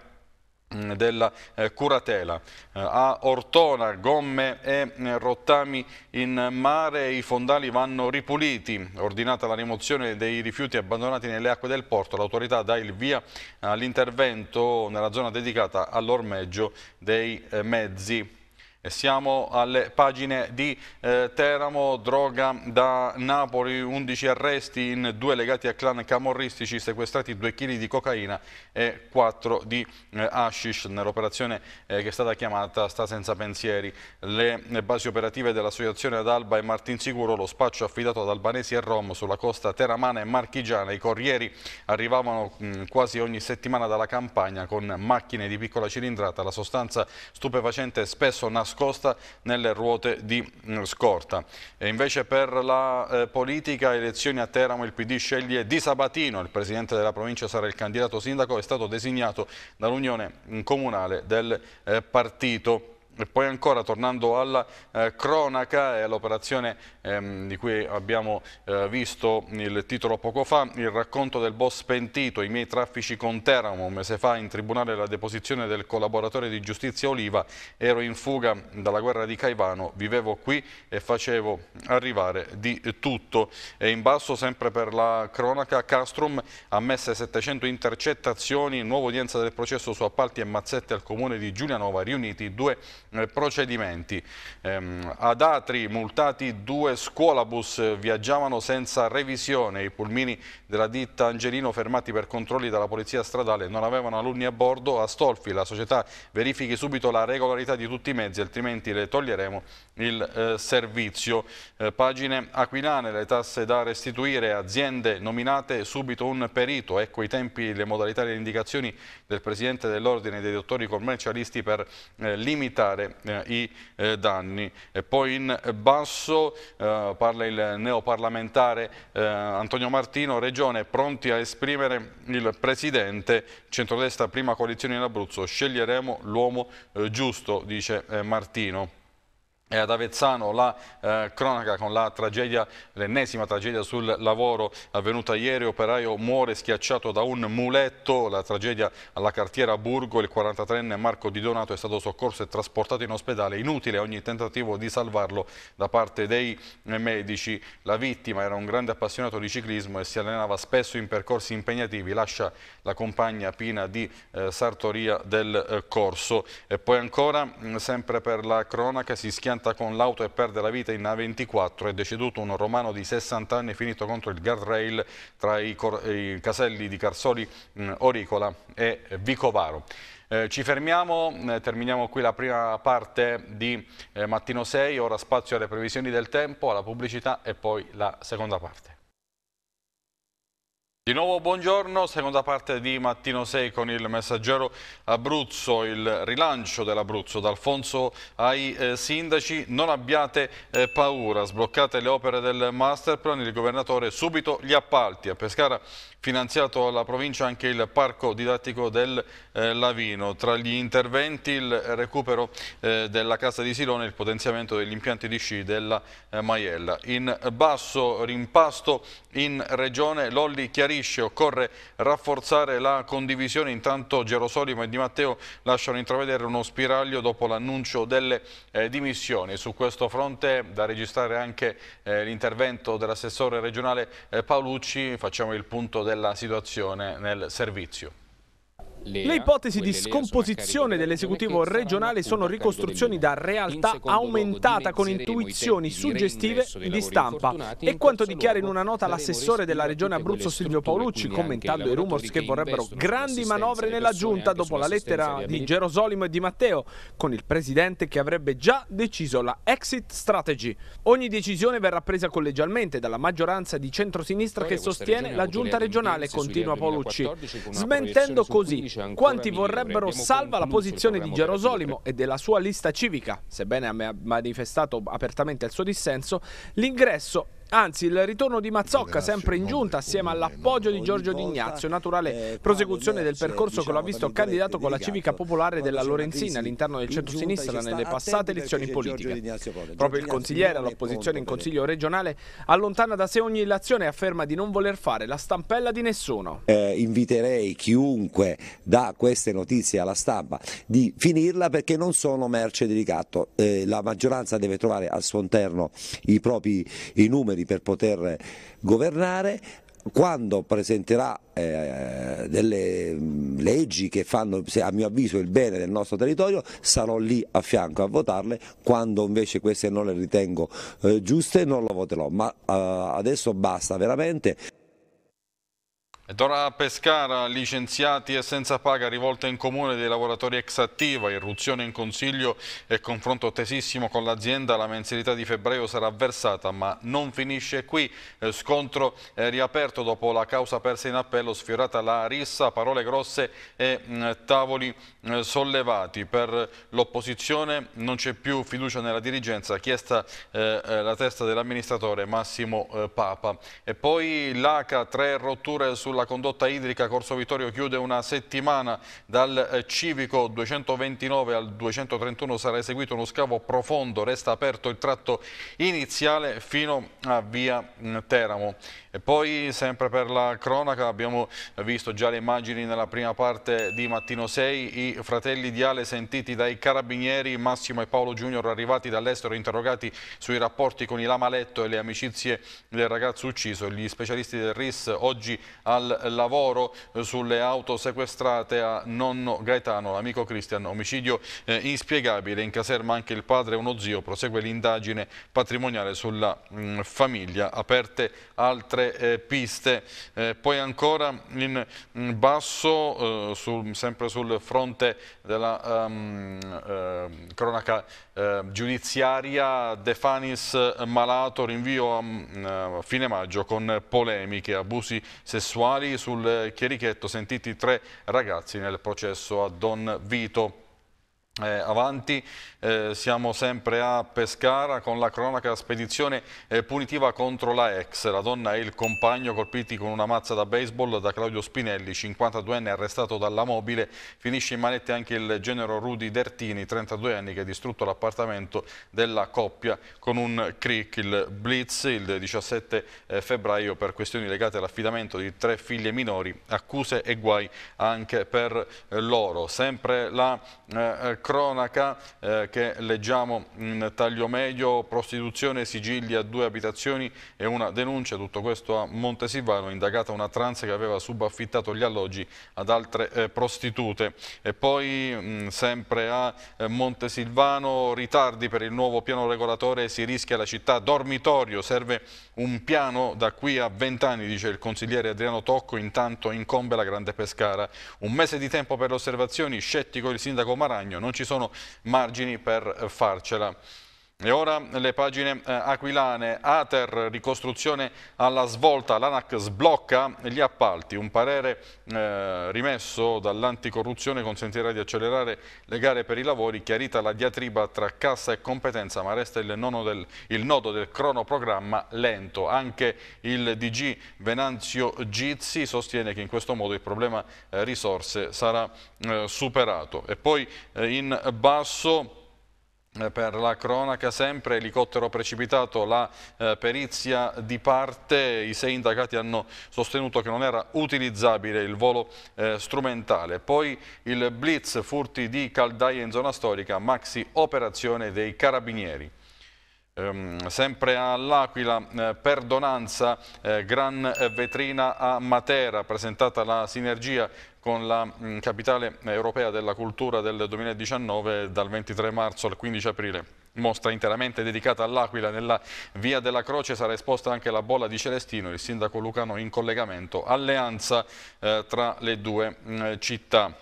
Mm, della eh, curatela. Eh, a Ortona gomme e mm, rottami in mare, i fondali vanno ripuliti. Ordinata la rimozione dei rifiuti abbandonati nelle acque del porto, l'autorità dà il via all'intervento nella zona dedicata all'ormeggio dei eh, mezzi siamo alle pagine di eh, Teramo, droga da Napoli, 11 arresti in due legati a clan camorristici, sequestrati 2 kg di cocaina e 4 di eh, hashish nell'operazione eh, che è stata chiamata Sta senza pensieri. Le basi operative dell'associazione ad Alba e Martinsicuro, lo spaccio affidato ad albanesi e rom sulla costa teramana e marchigiana, i corrieri arrivavano mh, mm, quasi ogni settimana dalla campagna con macchine di piccola cilindrata, la sostanza stupefacente spesso nascosta nascosta nelle ruote di mm, scorta. E invece per la eh, politica elezioni a Teramo il PD sceglie Di Sabatino, il presidente della provincia sarà il candidato sindaco, è stato designato dall'Unione Comunale del eh, partito. E poi ancora tornando alla eh, cronaca e all'operazione ehm, di cui abbiamo eh, visto il titolo poco fa, il racconto del boss pentito, i miei traffici con Teramo, un mese fa in tribunale la deposizione del collaboratore di giustizia Oliva, ero in fuga dalla guerra di Caivano, vivevo qui e facevo arrivare di tutto. E in basso sempre per la cronaca Castrum ha ammesse 700 intercettazioni, nuova udienza del processo su appalti e mazzette al comune di Giulianova, riuniti due eh, procedimenti. Ehm, ad Atri multati due scuolabus viaggiavano senza revisione, i pulmini della ditta Angelino fermati per controlli dalla polizia stradale non avevano alunni a bordo, a Stolfi la società verifichi subito la regolarità di tutti i mezzi altrimenti le toglieremo il eh, servizio. Eh, pagine aquilane, le tasse da restituire, aziende nominate subito un perito, ecco i tempi, le modalità e le indicazioni del Presidente dell'Ordine dei dottori commercialisti per eh, limitare evitare eh, i eh, danni. E poi in basso eh, parla il neoparlamentare Antonio Martino, Regione pronti a esprimere il Presidente, centrodestra prima coalizione in Abruzzo, sceglieremo l'uomo giusto, dice Martino. E ad Avezzano la eh, cronaca con la tragedia, l'ennesima tragedia sul lavoro avvenuta ieri, operaio muore schiacciato da un muletto, la tragedia alla cartiera Burgo, il 43enne Marco Di Donato è stato soccorso e trasportato in ospedale, inutile ogni tentativo di salvarlo da parte dei medici, la vittima era un grande appassionato di ciclismo e si allenava spesso in percorsi impegnativi, lascia la compagna Pina di eh, Sartoria del eh, corso e poi ancora mm, sempre per la cronaca si schianta schianta con l'auto e perde la vita in A24. È deceduto un romano di 60 anni finito contro il guardrail tra i, i caselli di Carsoli, mh, mm, Oricola e Vicovaro. Eh, ci fermiamo, eh, terminiamo qui la prima parte di eh, Mattino 6, ora spazio alle previsioni del tempo, alla pubblicità e poi la seconda parte. Di nuovo buongiorno, seconda parte di Mattino 6 con il messaggero Abruzzo, il rilancio dell'Abruzzo. D'Alfonso ai eh, sindaci, non abbiate eh, paura, sbloccate le opere del masterplan, il governatore subito gli appalti. A Pescara finanziato alla provincia anche il parco didattico del eh, Lavino. Tra gli interventi il recupero eh, della casa di Silone e il potenziamento degli impianti di sci della eh, Maiella. In basso rimpasto in regione Lolli Chiarino chiarisce, occorre rafforzare la condivisione, intanto Gerosolimo e Di Matteo lasciano intravedere uno spiraglio dopo l'annuncio delle eh, dimissioni. Su questo fronte da registrare anche eh, l'intervento dell'assessore regionale eh, Paolucci, facciamo il punto della situazione nel servizio. Le ipotesi di scomposizione dell'esecutivo regionale sono ricostruzioni da realtà aumentata con intuizioni suggestive di stampa. E quanto dichiara in una nota l'assessore della regione Abruzzo Silvio Paolucci, commentando i rumors che vorrebbero grandi manovre nella giunta dopo la lettera di Gerosolimo e di Matteo, con il presidente che avrebbe già deciso la exit strategy. Ogni decisione verrà presa collegialmente dalla maggioranza di centrosinistra che sostiene la giunta regionale, continua Paolucci, smentendo così quanti vorrebbero salva la posizione di Gerosolimo e della sua lista civica, sebbene abbia manifestato apertamente il suo dissenso, l'ingresso Anzi, il ritorno di Mazzocca sempre in giunta assieme all'appoggio di Giorgio D'Ignazio, naturale prosecuzione del percorso che lo ha diciamo, visto candidato con la civica popolare della Lorenzina all'interno del centro-sinistra nelle passate elezioni politiche. Proprio il consigliere all'opposizione in consiglio regionale allontana da sé ogni illazione e afferma di non voler fare la stampella di nessuno. Eh, inviterei chiunque dà queste notizie alla stampa di finirla perché non sono merce di ricatto. Eh, la maggioranza deve trovare al suo interno i propri i numeri numeri per poter governare, quando presenterà eh, delle mm, leggi che fanno a mio avviso il bene del nostro territorio sarò lì a fianco a votarle, quando invece queste non le ritengo eh, giuste non lo voterò, ma eh, adesso basta veramente. D'ora a Pescara, licenziati e senza paga, rivolta in comune dei lavoratori ex attiva, irruzione in consiglio e confronto tesissimo con l'azienda, la mensilità di febbraio sarà versata ma non finisce qui, eh, scontro eh, riaperto dopo la causa persa in appello, sfiorata la rissa, parole grosse e mm, tavoli eh, sollevati. Per l'opposizione non c'è più fiducia nella dirigenza, chiesta la testa dell'amministratore Massimo Papa. E poi l'ACA, tre rotture sulla la condotta idrica Corso Vittorio chiude una settimana dal eh, civico 229 al 231 sarà eseguito uno scavo profondo, resta aperto il tratto iniziale fino a via mm, Teramo. E poi sempre per la cronaca abbiamo visto già le immagini nella prima parte di Mattino 6, i fratelli di Ale sentiti dai carabinieri Massimo e Paolo Junior arrivati dall'estero interrogati sui rapporti con i Lamaletto e le amicizie del ragazzo ucciso, gli specialisti del RIS oggi al lavoro sulle auto sequestrate a nonno Gaetano, l'amico Cristian, omicidio eh, inspiegabile, in caserma anche il padre e uno zio, prosegue l'indagine patrimoniale sulla mh, mm, famiglia, aperte altre altre eh, piste. Eh, poi ancora in, in mm, basso, eh, sul, sempre sul fronte della um, cronaca ehm, giudiziaria, De Fanis malato, rinvio a, mm, a fine maggio con polemiche, abusi sessuali sul eh, Chierichetto, sentiti tre ragazzi nel processo a Don Vito. Eh, avanti, eh, siamo sempre a Pescara con la cronaca spedizione eh, punitiva contro la ex, la donna e il compagno colpiti con una mazza da baseball da Claudio Spinelli, 52enne arrestato dalla mobile, finisce in manette anche il genero Rudy Dertini, 32 anni che ha distrutto l'appartamento della coppia con un crick, il blitz il 17 eh, febbraio per questioni legate all'affidamento di tre figlie minori, accuse e guai anche per eh, loro. Sempre la eh, cronaca eh, che leggiamo in taglio medio, prostituzione, sigilli a due abitazioni e una denuncia, tutto questo a Montesilvano, indagata una trans che aveva subaffittato gli alloggi ad altre eh, prostitute. E poi mh, sempre a eh, Montesilvano, ritardi per il nuovo piano regolatore, si rischia la città dormitorio, serve un piano da qui a vent'anni, dice il consigliere Adriano Tocco, intanto incombe la Grande Pescara. Un mese di tempo per le osservazioni, scettico il sindaco Maragno, non non ci sono margini per eh, farcela. E ora le pagine eh, aquilane, Ater, ricostruzione alla svolta, l'ANAC sblocca gli appalti, un parere eh, rimesso dall'anticorruzione consentirà di accelerare le gare per i lavori, chiarita la diatriba tra cassa e competenza, ma resta il, del, il nodo del cronoprogramma lento. Anche il DG Venanzio Gizzi sostiene che in questo modo il problema eh, risorse sarà eh, superato. E poi eh, in basso eh, per la cronaca sempre, elicottero precipitato, la eh, perizia di parte, i sei indagati hanno sostenuto che non era utilizzabile il volo eh, strumentale. Poi il blitz, furti di caldaie in zona storica, maxi operazione dei carabinieri. Ehm, sempre all'Aquila, eh, perdonanza, eh, gran vetrina a Matera, presentata la sinergia con la mm, capitale europea della cultura del 2019 dal 23 marzo al 15 aprile. Mostra interamente dedicata all'Aquila nella Via della Croce sarà esposta anche la bolla di Celestino, il sindaco lucano in collegamento, alleanza eh, tra le due mh, mm, città.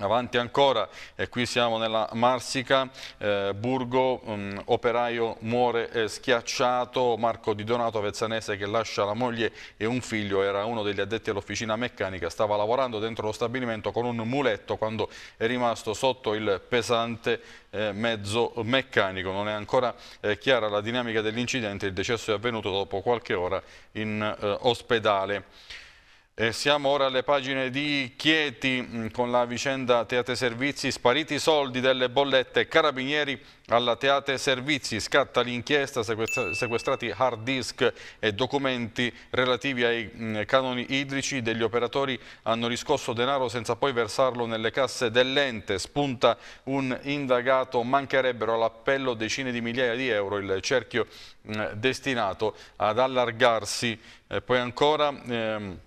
Avanti ancora, e qui siamo nella Marsica, eh, Burgo, mh, mm, operaio muore eh, schiacciato, Marco Di Donato Vezzanese che lascia la moglie e un figlio, era uno degli addetti all'officina meccanica, stava lavorando dentro lo stabilimento con un muletto quando è rimasto sotto il pesante eh, mezzo meccanico. Non è ancora eh, chiara la dinamica dell'incidente, il decesso è avvenuto dopo qualche ora in eh, ospedale. E siamo ora alle pagine di Chieti mm, con la vicenda Teate Servizi, spariti i soldi delle bollette carabinieri alla Teate Servizi, scatta l'inchiesta, sequestrati hard disk e documenti relativi ai mm, canoni idrici degli operatori hanno riscosso denaro senza poi versarlo nelle casse dell'ente, spunta un indagato, mancherebbero all'appello decine di migliaia di euro, il cerchio mm, destinato ad allargarsi. E poi ancora... Ehm,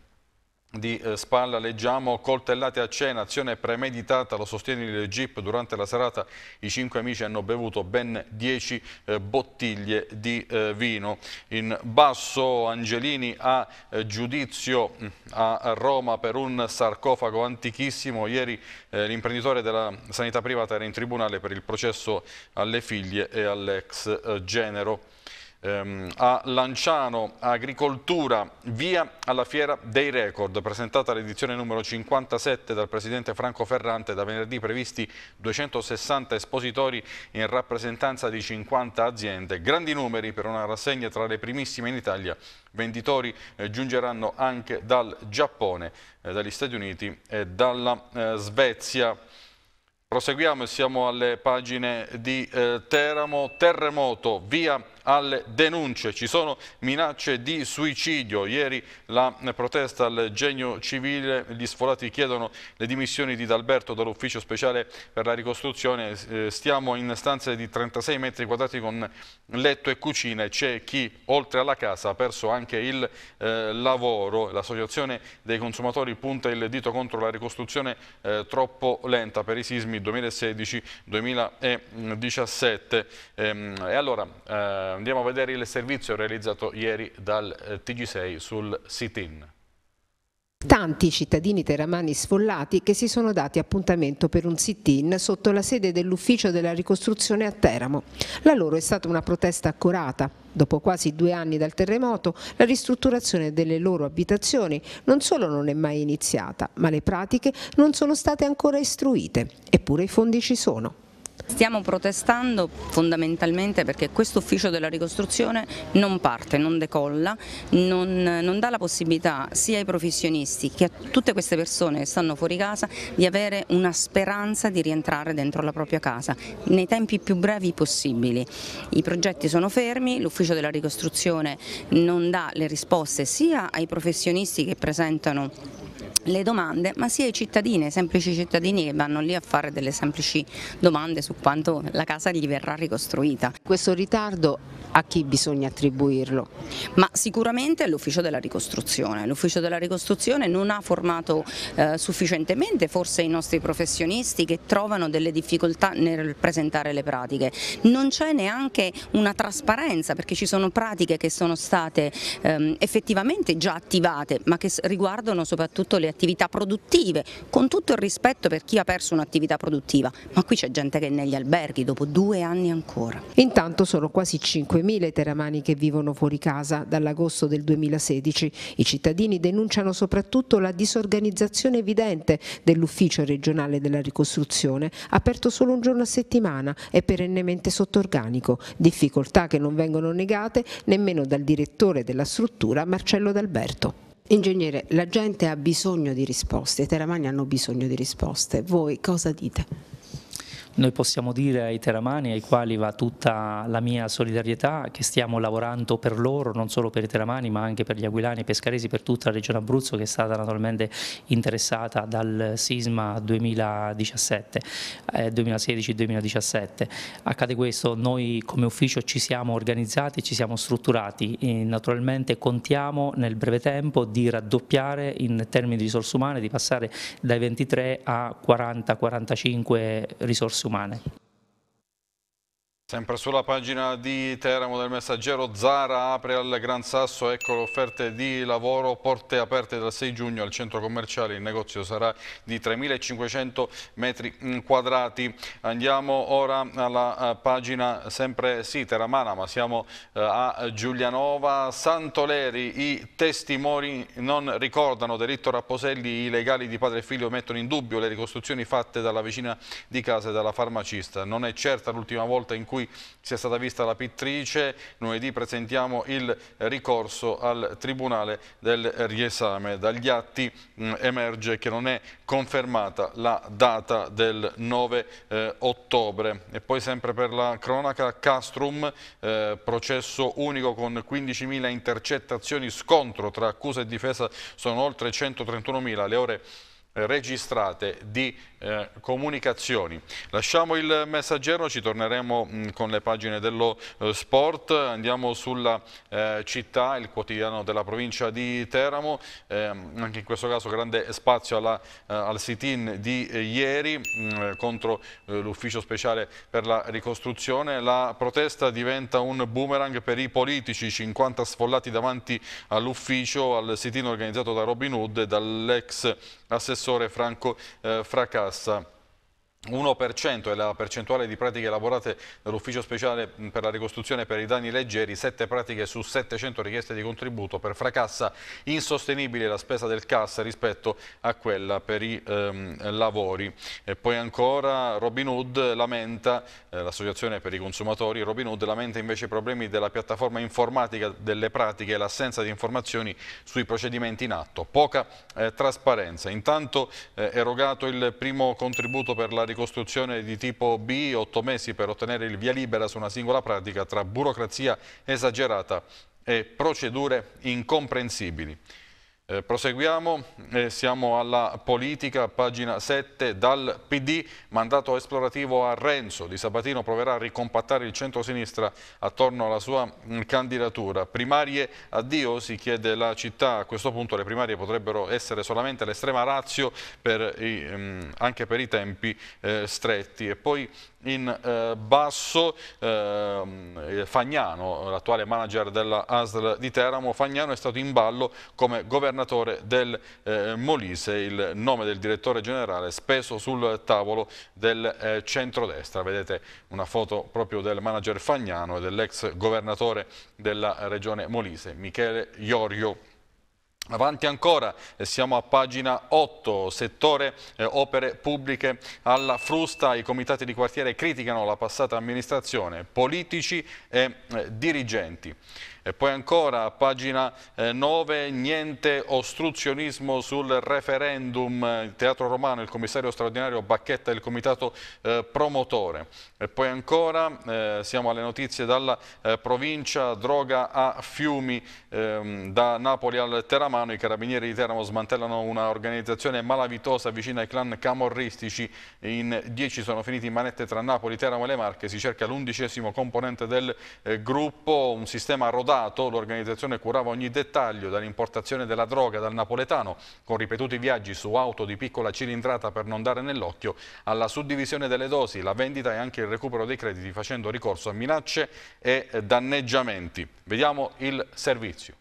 di eh, Spalla leggiamo coltellate a cena, azione premeditata, lo sostiene il Jeep durante la serata i cinque amici hanno bevuto ben 10 eh, bottiglie di eh, vino. In basso Angelini ha eh, giudizio mm, a Roma per un sarcofago antichissimo, ieri eh, l'imprenditore della sanità privata era in tribunale per il processo alle figlie e all'ex eh, genero ehm, a Lanciano Agricoltura, via alla Fiera dei Record, presentata l'edizione numero 57 dal presidente Franco Ferrante, da venerdì previsti 260 espositori in rappresentanza di 50 aziende. Grandi numeri per una rassegna tra le primissime in Italia. Venditori eh, giungeranno anche dal Giappone, eh, dagli Stati Uniti e dalla eh, Svezia. Proseguiamo e siamo alle pagine di eh, Teramo, terremoto, via alle denunce, ci sono minacce di suicidio, ieri la protesta al genio civile, gli sfollati chiedono le dimissioni di D'Alberto dall'ufficio speciale per la ricostruzione, eh, stiamo in stanze di 36 metri quadrati con letto e cucina, c'è chi oltre alla casa ha perso anche il eh, lavoro, l'associazione dei consumatori punta il dito contro la ricostruzione eh, troppo lenta per i sismi 2016-2017 ehm, e allora eh, andiamo a vedere il servizio realizzato ieri dal eh, TG6 sul sit-in. Tanti cittadini teramani sfollati che si sono dati appuntamento per un sit-in sotto la sede dell'ufficio della ricostruzione a Teramo. La loro è stata una protesta accurata. Dopo quasi due anni dal terremoto, la ristrutturazione delle loro abitazioni non solo non è mai iniziata, ma le pratiche non sono state ancora istruite, eppure i fondi ci sono. Stiamo protestando fondamentalmente perché questo ufficio della ricostruzione non parte, non decolla, non, non, dà la possibilità sia ai professionisti che a tutte queste persone che stanno fuori casa di avere una speranza di rientrare dentro la propria casa nei tempi più brevi possibili. I progetti sono fermi, l'ufficio della ricostruzione non dà le risposte sia ai professionisti che presentano le domande, ma sia i cittadini, i semplici cittadini che vanno lì a fare delle semplici domande su quanto la casa gli verrà ricostruita. Questo ritardo a chi bisogna attribuirlo? Ma sicuramente all'ufficio della ricostruzione, l'ufficio della ricostruzione non ha formato eh, sufficientemente forse i nostri professionisti che trovano delle difficoltà nel presentare le pratiche, non c'è neanche una trasparenza perché ci sono pratiche che sono state ehm, effettivamente già attivate ma che riguardano soprattutto le attività attività produttive, con tutto il rispetto per chi ha perso un'attività produttiva, ma qui c'è gente che è negli alberghi dopo due anni ancora. Intanto sono quasi 5.000 i teramani che vivono fuori casa dall'agosto del 2016. I cittadini denunciano soprattutto la disorganizzazione evidente dell'ufficio regionale della ricostruzione, aperto solo un giorno a settimana e perennemente sotto organico, difficoltà che non vengono negate nemmeno dal direttore della struttura Marcello D'Alberto. Ingegnere, la gente ha bisogno di risposte, i teramani hanno bisogno di risposte. Voi cosa dite? Noi possiamo dire ai teramani, ai quali va tutta la mia solidarietà, che stiamo lavorando per loro, non solo per i teramani, ma anche per gli aquilani, i pescaresi, per tutta la regione Abruzzo che è stata naturalmente interessata dal sisma 2017, eh, 2016-2017. Accade questo, noi come ufficio ci siamo organizzati, ci siamo strutturati, e naturalmente contiamo nel breve tempo di raddoppiare in termini di risorse umane, di passare dai 23 a 40-45 risorse สุมานะ Sempre sulla pagina di Teramo del Messaggero, Zara apre al Gran Sasso, ecco le offerte di lavoro, porte aperte dal 6 giugno al centro commerciale, il negozio sarà di 3.500 metri mm, quadrati. Andiamo ora alla eh, pagina sempre sì, Teramana, ma siamo eh, a Giulianova, Santoleri, i testimoni non ricordano, delitto Rapposelli, i legali di padre e figlio mettono in dubbio le ricostruzioni fatte dalla vicina di casa e dalla farmacista. Non è certa l'ultima volta in cui cui sia stata vista la pittrice. Lunedì presentiamo il ricorso al Tribunale del riesame. Dagli atti mh, mm, emerge che non è confermata la data del 9 eh, ottobre. E poi sempre per la cronaca Castrum, eh, processo unico con 15.000 intercettazioni, scontro tra accusa e difesa sono oltre 131.000 le ore eh, registrate di eh, comunicazioni. Lasciamo il messaggero, ci torneremo mh, mm, con le pagine dello eh, sport, andiamo sulla eh, città, il quotidiano della provincia di Teramo, eh, anche in questo caso grande spazio alla, eh, al sit-in di eh, ieri mh, mm, contro l'ufficio speciale per la ricostruzione, la protesta diventa un boomerang per i politici, 50 sfollati davanti all'ufficio, al sit-in organizzato da Robin Hood e dall'ex assessore Franco Fracassi. us. 1% è la percentuale di pratiche elaborate dall'Ufficio Speciale per la Ricostruzione per i danni leggeri, 7 pratiche su 700 richieste di contributo per fracassa insostenibile la spesa del CAS rispetto a quella per i ehm, lavori. E poi ancora Robin Hood lamenta, eh, l'associazione per i consumatori, Robin Hood lamenta invece i problemi della piattaforma informatica delle pratiche e l'assenza di informazioni sui procedimenti in atto, poca eh, trasparenza. Intanto eh, erogato il primo contributo per la ricostruzione ricostruzione di tipo B, otto mesi per ottenere il via libera su una singola pratica tra burocrazia esagerata e procedure incomprensibili. Eh, proseguiamo, eh, siamo alla politica, pagina 7, dal PD, mandato esplorativo a Renzo, Di Sabatino proverà a ricompattare il centro-sinistra attorno alla sua mh, mm, candidatura. Primarie addio, si chiede la città, a questo punto le primarie potrebbero essere solamente l'estrema razio per i, mh, mm, anche per i tempi eh, stretti. E poi in eh, basso ehm, eh, Fagnano, l'attuale manager della ASL di Teramo. Fagnano è stato in ballo come governatore del eh, Molise, il nome del direttore generale speso sul tavolo del eh, centrodestra. Vedete una foto proprio del manager Fagnano e dell'ex governatore della regione Molise, Michele Iorio. Avanti ancora, eh, siamo a pagina 8, settore eh, opere pubbliche alla frusta, i comitati di quartiere criticano la passata amministrazione, politici e eh, dirigenti. E poi ancora, pagina 9, eh, niente ostruzionismo sul referendum, il Teatro Romano, il commissario straordinario Bacchetta e il comitato eh, promotore. E poi ancora, eh, siamo alle notizie dalla eh, provincia, droga a fiumi, ehm, da Napoli al Teramano, i carabinieri di Teramo smantellano un'organizzazione malavitosa vicino ai clan camorristici, in 10 sono finiti in manette tra Napoli, Teramo e le Marche, si cerca l'undicesimo componente del eh, gruppo, un sistema rodato sposato, l'organizzazione curava ogni dettaglio dall'importazione della droga dal napoletano, con ripetuti viaggi su auto di piccola cilindrata per non dare nell'occhio, alla suddivisione delle dosi, la vendita e anche il recupero dei crediti facendo ricorso a minacce e danneggiamenti. Vediamo il servizio.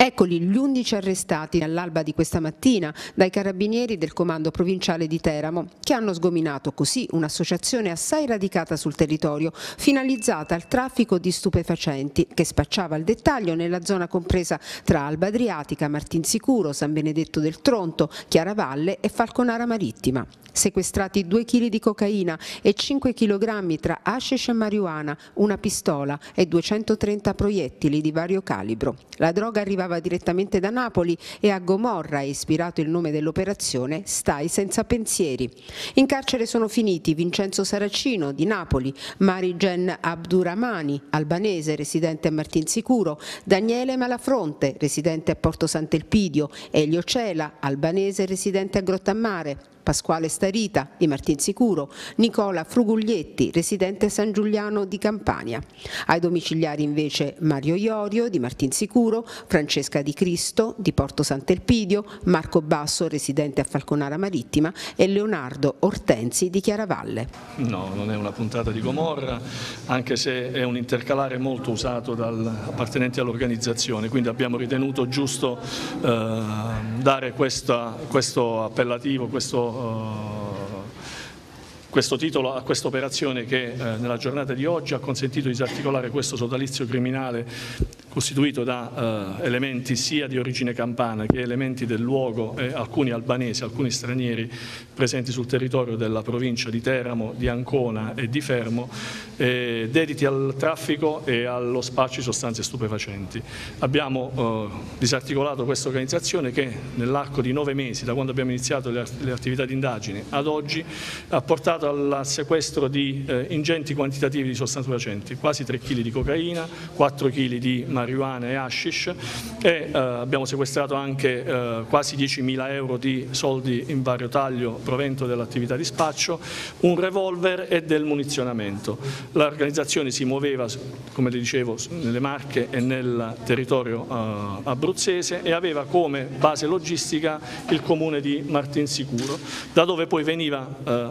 Eccoli gli 11 arrestati all'alba di questa mattina dai carabinieri del comando provinciale di Teramo, che hanno sgominato così un'associazione assai radicata sul territorio, finalizzata al traffico di stupefacenti, che spacciava al dettaglio nella zona compresa tra Alba Adriatica, Martinsicuro, San Benedetto del Tronto, Chiaravalle e Falconara Marittima. Sequestrati 2 kg di cocaina e 5 kg tra hashish e marijuana, una pistola e 230 proiettili di vario calibro. La droga arrivava arrivava direttamente da Napoli e a Gomorra è ispirato il nome dell'operazione Stai senza pensieri. In carcere sono finiti Vincenzo Saracino di Napoli, Marigen Abduramani, albanese residente a Martinsicuro, Daniele Malafronte, residente a Porto Sant'Elpidio, Elio Cela, albanese residente a Grottamare, Pasquale Starita di Martinsicuro, Nicola Fruguglietti, residente San Giuliano di Campania. Ai domiciliari invece Mario Iorio di Martinsicuro, Francesca Di Cristo di Porto Sant'Elpidio, Marco Basso, residente a Falconara Marittima e Leonardo Ortensi di Chiaravalle. No, non è una puntata di Gomorra, anche se è un intercalare molto usato dal appartenente all'organizzazione, quindi abbiamo ritenuto giusto eh, dare questa, questo appellativo, questo Oh. questo titolo a questa operazione che eh, nella giornata di oggi ha consentito di disarticolare questo sodalizio criminale costituito da eh, elementi sia di origine campana che elementi del luogo e alcuni albanesi, alcuni stranieri presenti sul territorio della provincia di Teramo, di Ancona e di Fermo, eh, dediti al traffico e allo spaccio di sostanze stupefacenti. Abbiamo eh, disarticolato questa organizzazione che nell'arco di nove mesi, da quando abbiamo iniziato le, le attività di indagine ad oggi, ha portato al sequestro di eh, ingenti quantitativi di sostanze stupefacenti, quasi 3 kg di cocaina, 4 kg di marijuana marijuana e hashish e eh, abbiamo sequestrato anche eh, quasi 10.000 euro di soldi in vario taglio provento dell'attività di spaccio, un revolver e del munizionamento. L'organizzazione si muoveva, come le dicevo, nelle Marche e nel territorio eh, abruzzese e aveva come base logistica il comune di Martinsicuro, da dove poi veniva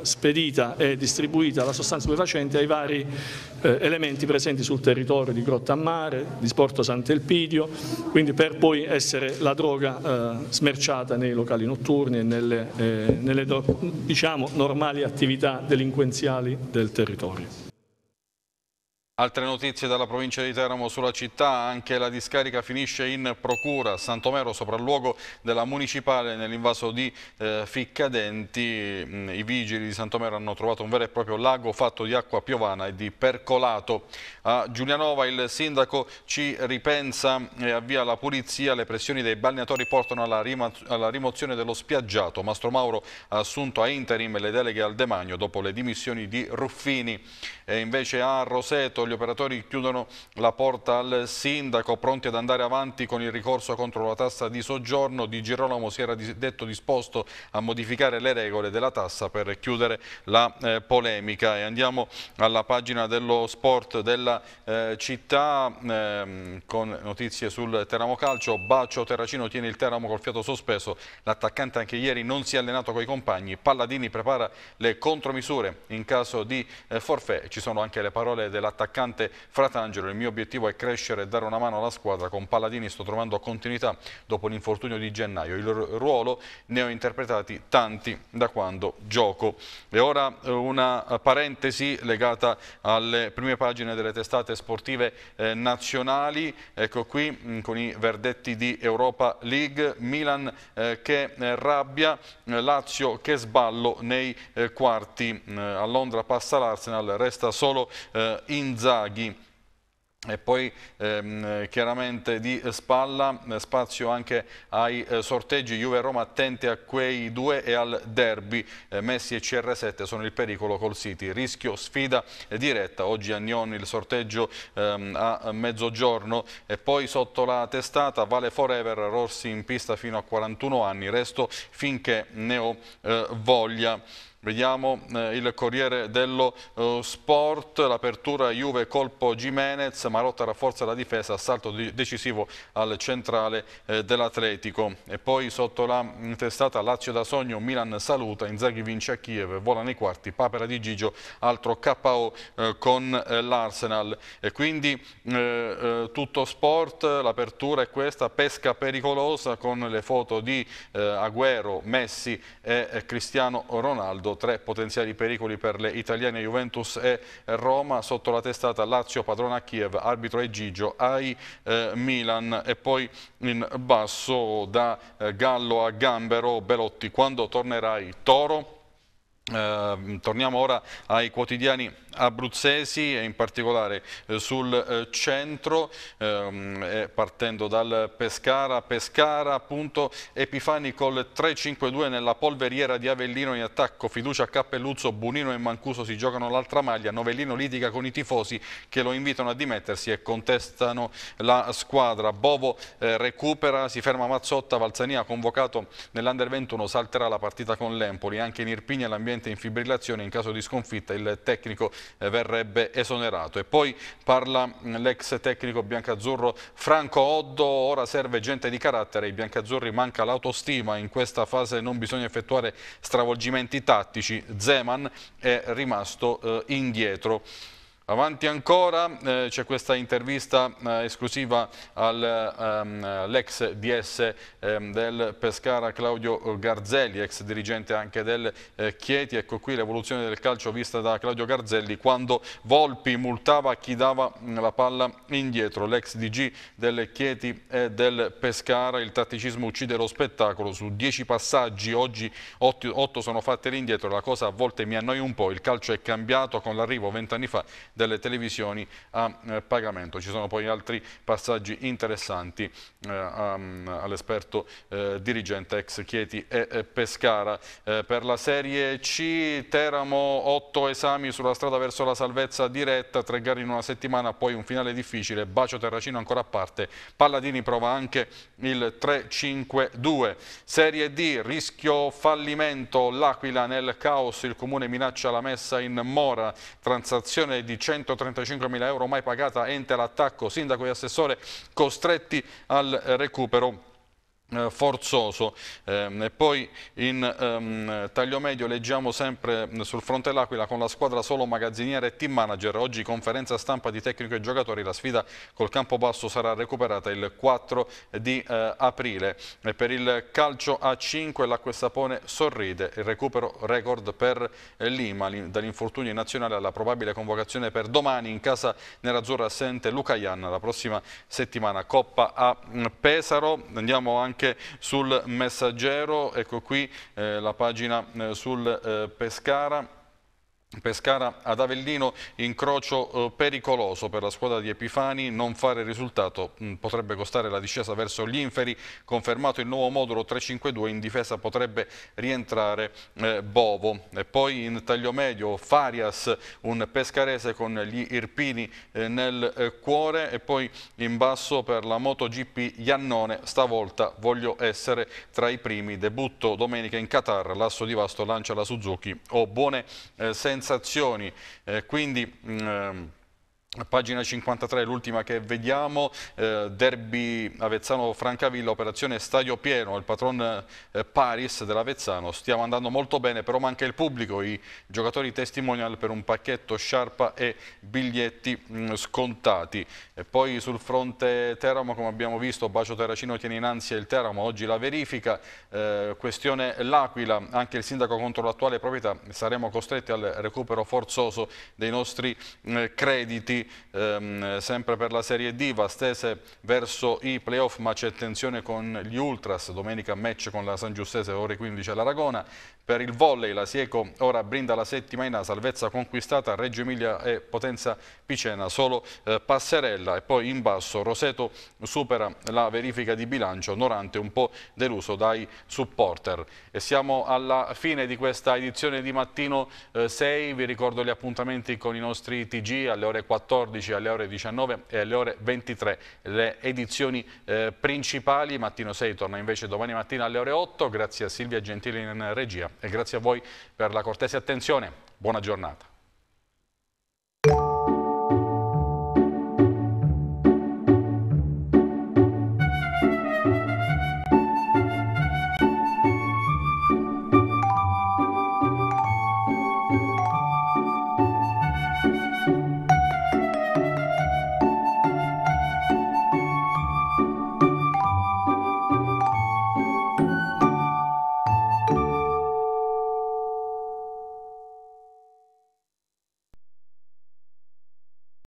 spedita e distribuita la sostanza stupefacente ai vari eh, elementi presenti sul territorio di Grotta Mare, di Sporto Sant'Elpidio, quindi per poi essere la droga eh, smerciata nei locali notturni e nelle, eh, nelle diciamo, normali attività delinquenziali del territorio. Altre notizie dalla provincia di Teramo sulla città, anche la discarica finisce in procura, Santomero sopralluogo della municipale nell'invaso di eh, Ficcadenti, mm, i vigili di Santomero hanno trovato un vero e proprio lago fatto di acqua piovana e di percolato. A Giulianova il sindaco ci ripensa e avvia la pulizia, le pressioni dei balneatori portano alla, rimo alla rimozione dello spiaggiato, Mastro Mauro ha assunto a interim le deleghe al demagno dopo le dimissioni di Ruffini. E invece a Roseto gli operatori chiudono la porta al sindaco, pronti ad andare avanti con il ricorso contro la tassa di soggiorno. Di Girolamo si era detto disposto a modificare le regole della tassa per chiudere la eh, polemica. E andiamo alla pagina dello sport della eh, città ehm, con notizie sul Teramo Calcio. Bacio Terracino tiene il Teramo col fiato sospeso. L'attaccante anche ieri non si è allenato coi compagni. Palladini prepara le contromisure in caso di eh, forfè. Ci sono anche le parole dell'attaccante attaccante Fratangelo. Il mio obiettivo è crescere e dare una mano alla squadra. Con Palladini sto trovando continuità dopo l'infortunio di gennaio. Il ruolo ne ho interpretati tanti da quando gioco. E ora eh, una parentesi legata alle prime pagine delle testate sportive eh, nazionali. Ecco qui mh, mm, con i verdetti di Europa League. Milan eh, che eh, rabbia, eh, Lazio che sballo nei quarti. Mm, a Londra passa l'Arsenal, resta solo eh, Inza Inzaghi e poi ehm, chiaramente di spalla spazio anche ai eh, sorteggi Juve-Roma attenti a quei due e al derby eh, Messi e CR7 sono il pericolo col City rischio sfida diretta oggi a Nyon il sorteggio ehm, a mezzogiorno e poi sotto la testata Vale Forever Rossi in pista fino a 41 anni resto finché ne ho eh, voglia Vediamo eh, il Corriere dello eh, Sport, l'apertura Juve colpo Jimenez, Marotta rafforza la difesa, assalto di decisivo al centrale eh, dell'Atletico. E poi sotto la testata Lazio da Sogno, Milan saluta, Inzaghi vince a Kiev, vola nei quarti, Papera di Gigio, altro KO eh, con eh, l'Arsenal. E quindi eh, tutto sport, l'apertura è questa, pesca pericolosa con le foto di Agüero, Messi e Cristiano Ronaldo tre potenziali pericoli per le italiane Juventus e Roma, sotto la testata Lazio padrona a Kiev, arbitro e Gigio, ai eh, Milan e poi in basso da eh, Gallo a Gambero, Belotti, quando tornerai Toro? Eh, torniamo ora ai quotidiani abruzzesi e in particolare eh, sul eh, centro ehm, eh, partendo dal Pescara Pescara appunto Epifani col 3-5-2 nella polveriera di Avellino in attacco fiducia a Cappelluzzo Bunino e Mancuso si giocano l'altra maglia Novellino litiga con i tifosi che lo invitano a dimettersi e contestano la squadra Bovo recupera si ferma Mazzotta Valzania convocato nell'Under 21 salterà la partita con l'Empoli anche in Irpigna l'ambiente in fibrillazione in caso di sconfitta il tecnico eh, verrebbe esonerato. E poi parla mm, l'ex tecnico biancazzurro Franco Oddo, ora serve gente di carattere, ai biancazzurri manca l'autostima, in questa fase non bisogna effettuare stravolgimenti tattici, Zeman è rimasto eh, indietro. Avanti ancora eh, c'è questa intervista eh, esclusiva all'ex ehm, DS ehm, del Pescara Claudio Garzelli, ex dirigente anche del eh, Chieti. Ecco qui l'evoluzione del calcio vista da Claudio Garzelli quando Volpi multava chi dava mm, la palla indietro. L'ex DG del Chieti e del Pescara, il tatticismo uccide lo spettacolo. Su dieci passaggi oggi otto sono fatti all'indietro. La cosa a volte mi annoia un po'. Il calcio è cambiato con l'arrivo vent'anni fa delle televisioni a eh, pagamento. Ci sono poi altri passaggi interessanti eh, all'esperto eh, dirigente ex Chieti e eh, Pescara. Eh, per la Serie C Teramo 8 esami sulla strada verso la salvezza diretta, tre gare in una settimana, poi un finale difficile, Bacio Terracino ancora a parte, Palladini prova anche il 3-5-2. Serie D, rischio fallimento, l'Aquila nel caos, il comune minaccia la messa in mora, transazione di 135.000 euro mai pagata ente l'attacco, sindaco e assessore costretti al recupero eh, forzoso. Ehm, e poi in um, taglio medio leggiamo sempre mm, sul fronte l'Aquila con la squadra solo magazziniere e team manager. Oggi conferenza stampa di tecnico e giocatori. La sfida col campo basso sarà recuperata il 4 di uh, aprile. E per il calcio a 5 l'Acqua Sapone sorride. Il recupero record per eh, Lima dall'infortunio in nazionale alla probabile convocazione per domani in casa nerazzurra assente Luca Ianna. La prossima settimana Coppa a mm, Pesaro. Andiamo anche anche sul Messaggero, ecco qui eh, la pagina eh, sul eh, Pescara Pescara ad Avellino, incrocio eh, pericoloso per la squadra di Epifani, non fare risultato mh, mm, potrebbe costare la discesa verso gli inferi, confermato il nuovo modulo 3-5-2, in difesa potrebbe rientrare eh, Bovo. E poi in taglio medio Farias, un pescarese con gli Irpini eh, nel eh, cuore e poi in basso per la MotoGP Iannone, stavolta voglio essere tra i primi, debutto domenica in Qatar, l'asso di Vasto lancia la Suzuki, ho oh, buone eh, sensazioni sensazioni, eh, quindi... Mh, mm, ehm, Pagina 53, l'ultima che vediamo, eh, derby Avezzano-Francavilla, operazione stadio pieno, il patron eh, Paris dell'Avezzano, stiamo andando molto bene, però manca il pubblico, i giocatori testimonial per un pacchetto sciarpa e biglietti mh, mm, scontati. E poi sul fronte Teramo, come abbiamo visto, Bacio Terracino tiene in ansia il Teramo, oggi la verifica, eh, questione L'Aquila, anche il sindaco contro l'attuale proprietà, saremo costretti al recupero forzoso dei nostri eh, crediti ehm, sempre per la Serie D, va Vastese verso i playoff ma c'è tensione con gli Ultras, domenica match con la San Giustese ore 15 all'Aragona, per il volley la Sieco ora brinda la settimana, salvezza conquistata Reggio Emilia e Potenza Picena, solo eh, Passerella e poi in basso Roseto supera la verifica di bilancio, Norante un po' deluso dai supporter. E siamo alla fine di questa edizione di mattino eh, 6, vi ricordo gli appuntamenti con i nostri TG alle ore 14. 14 alle ore 19 e alle ore 23 le edizioni eh, principali. Mattino 6 torna invece domani mattina alle ore 8. Grazie a Silvia Gentili in regia e grazie a voi per la cortese attenzione. Buona giornata.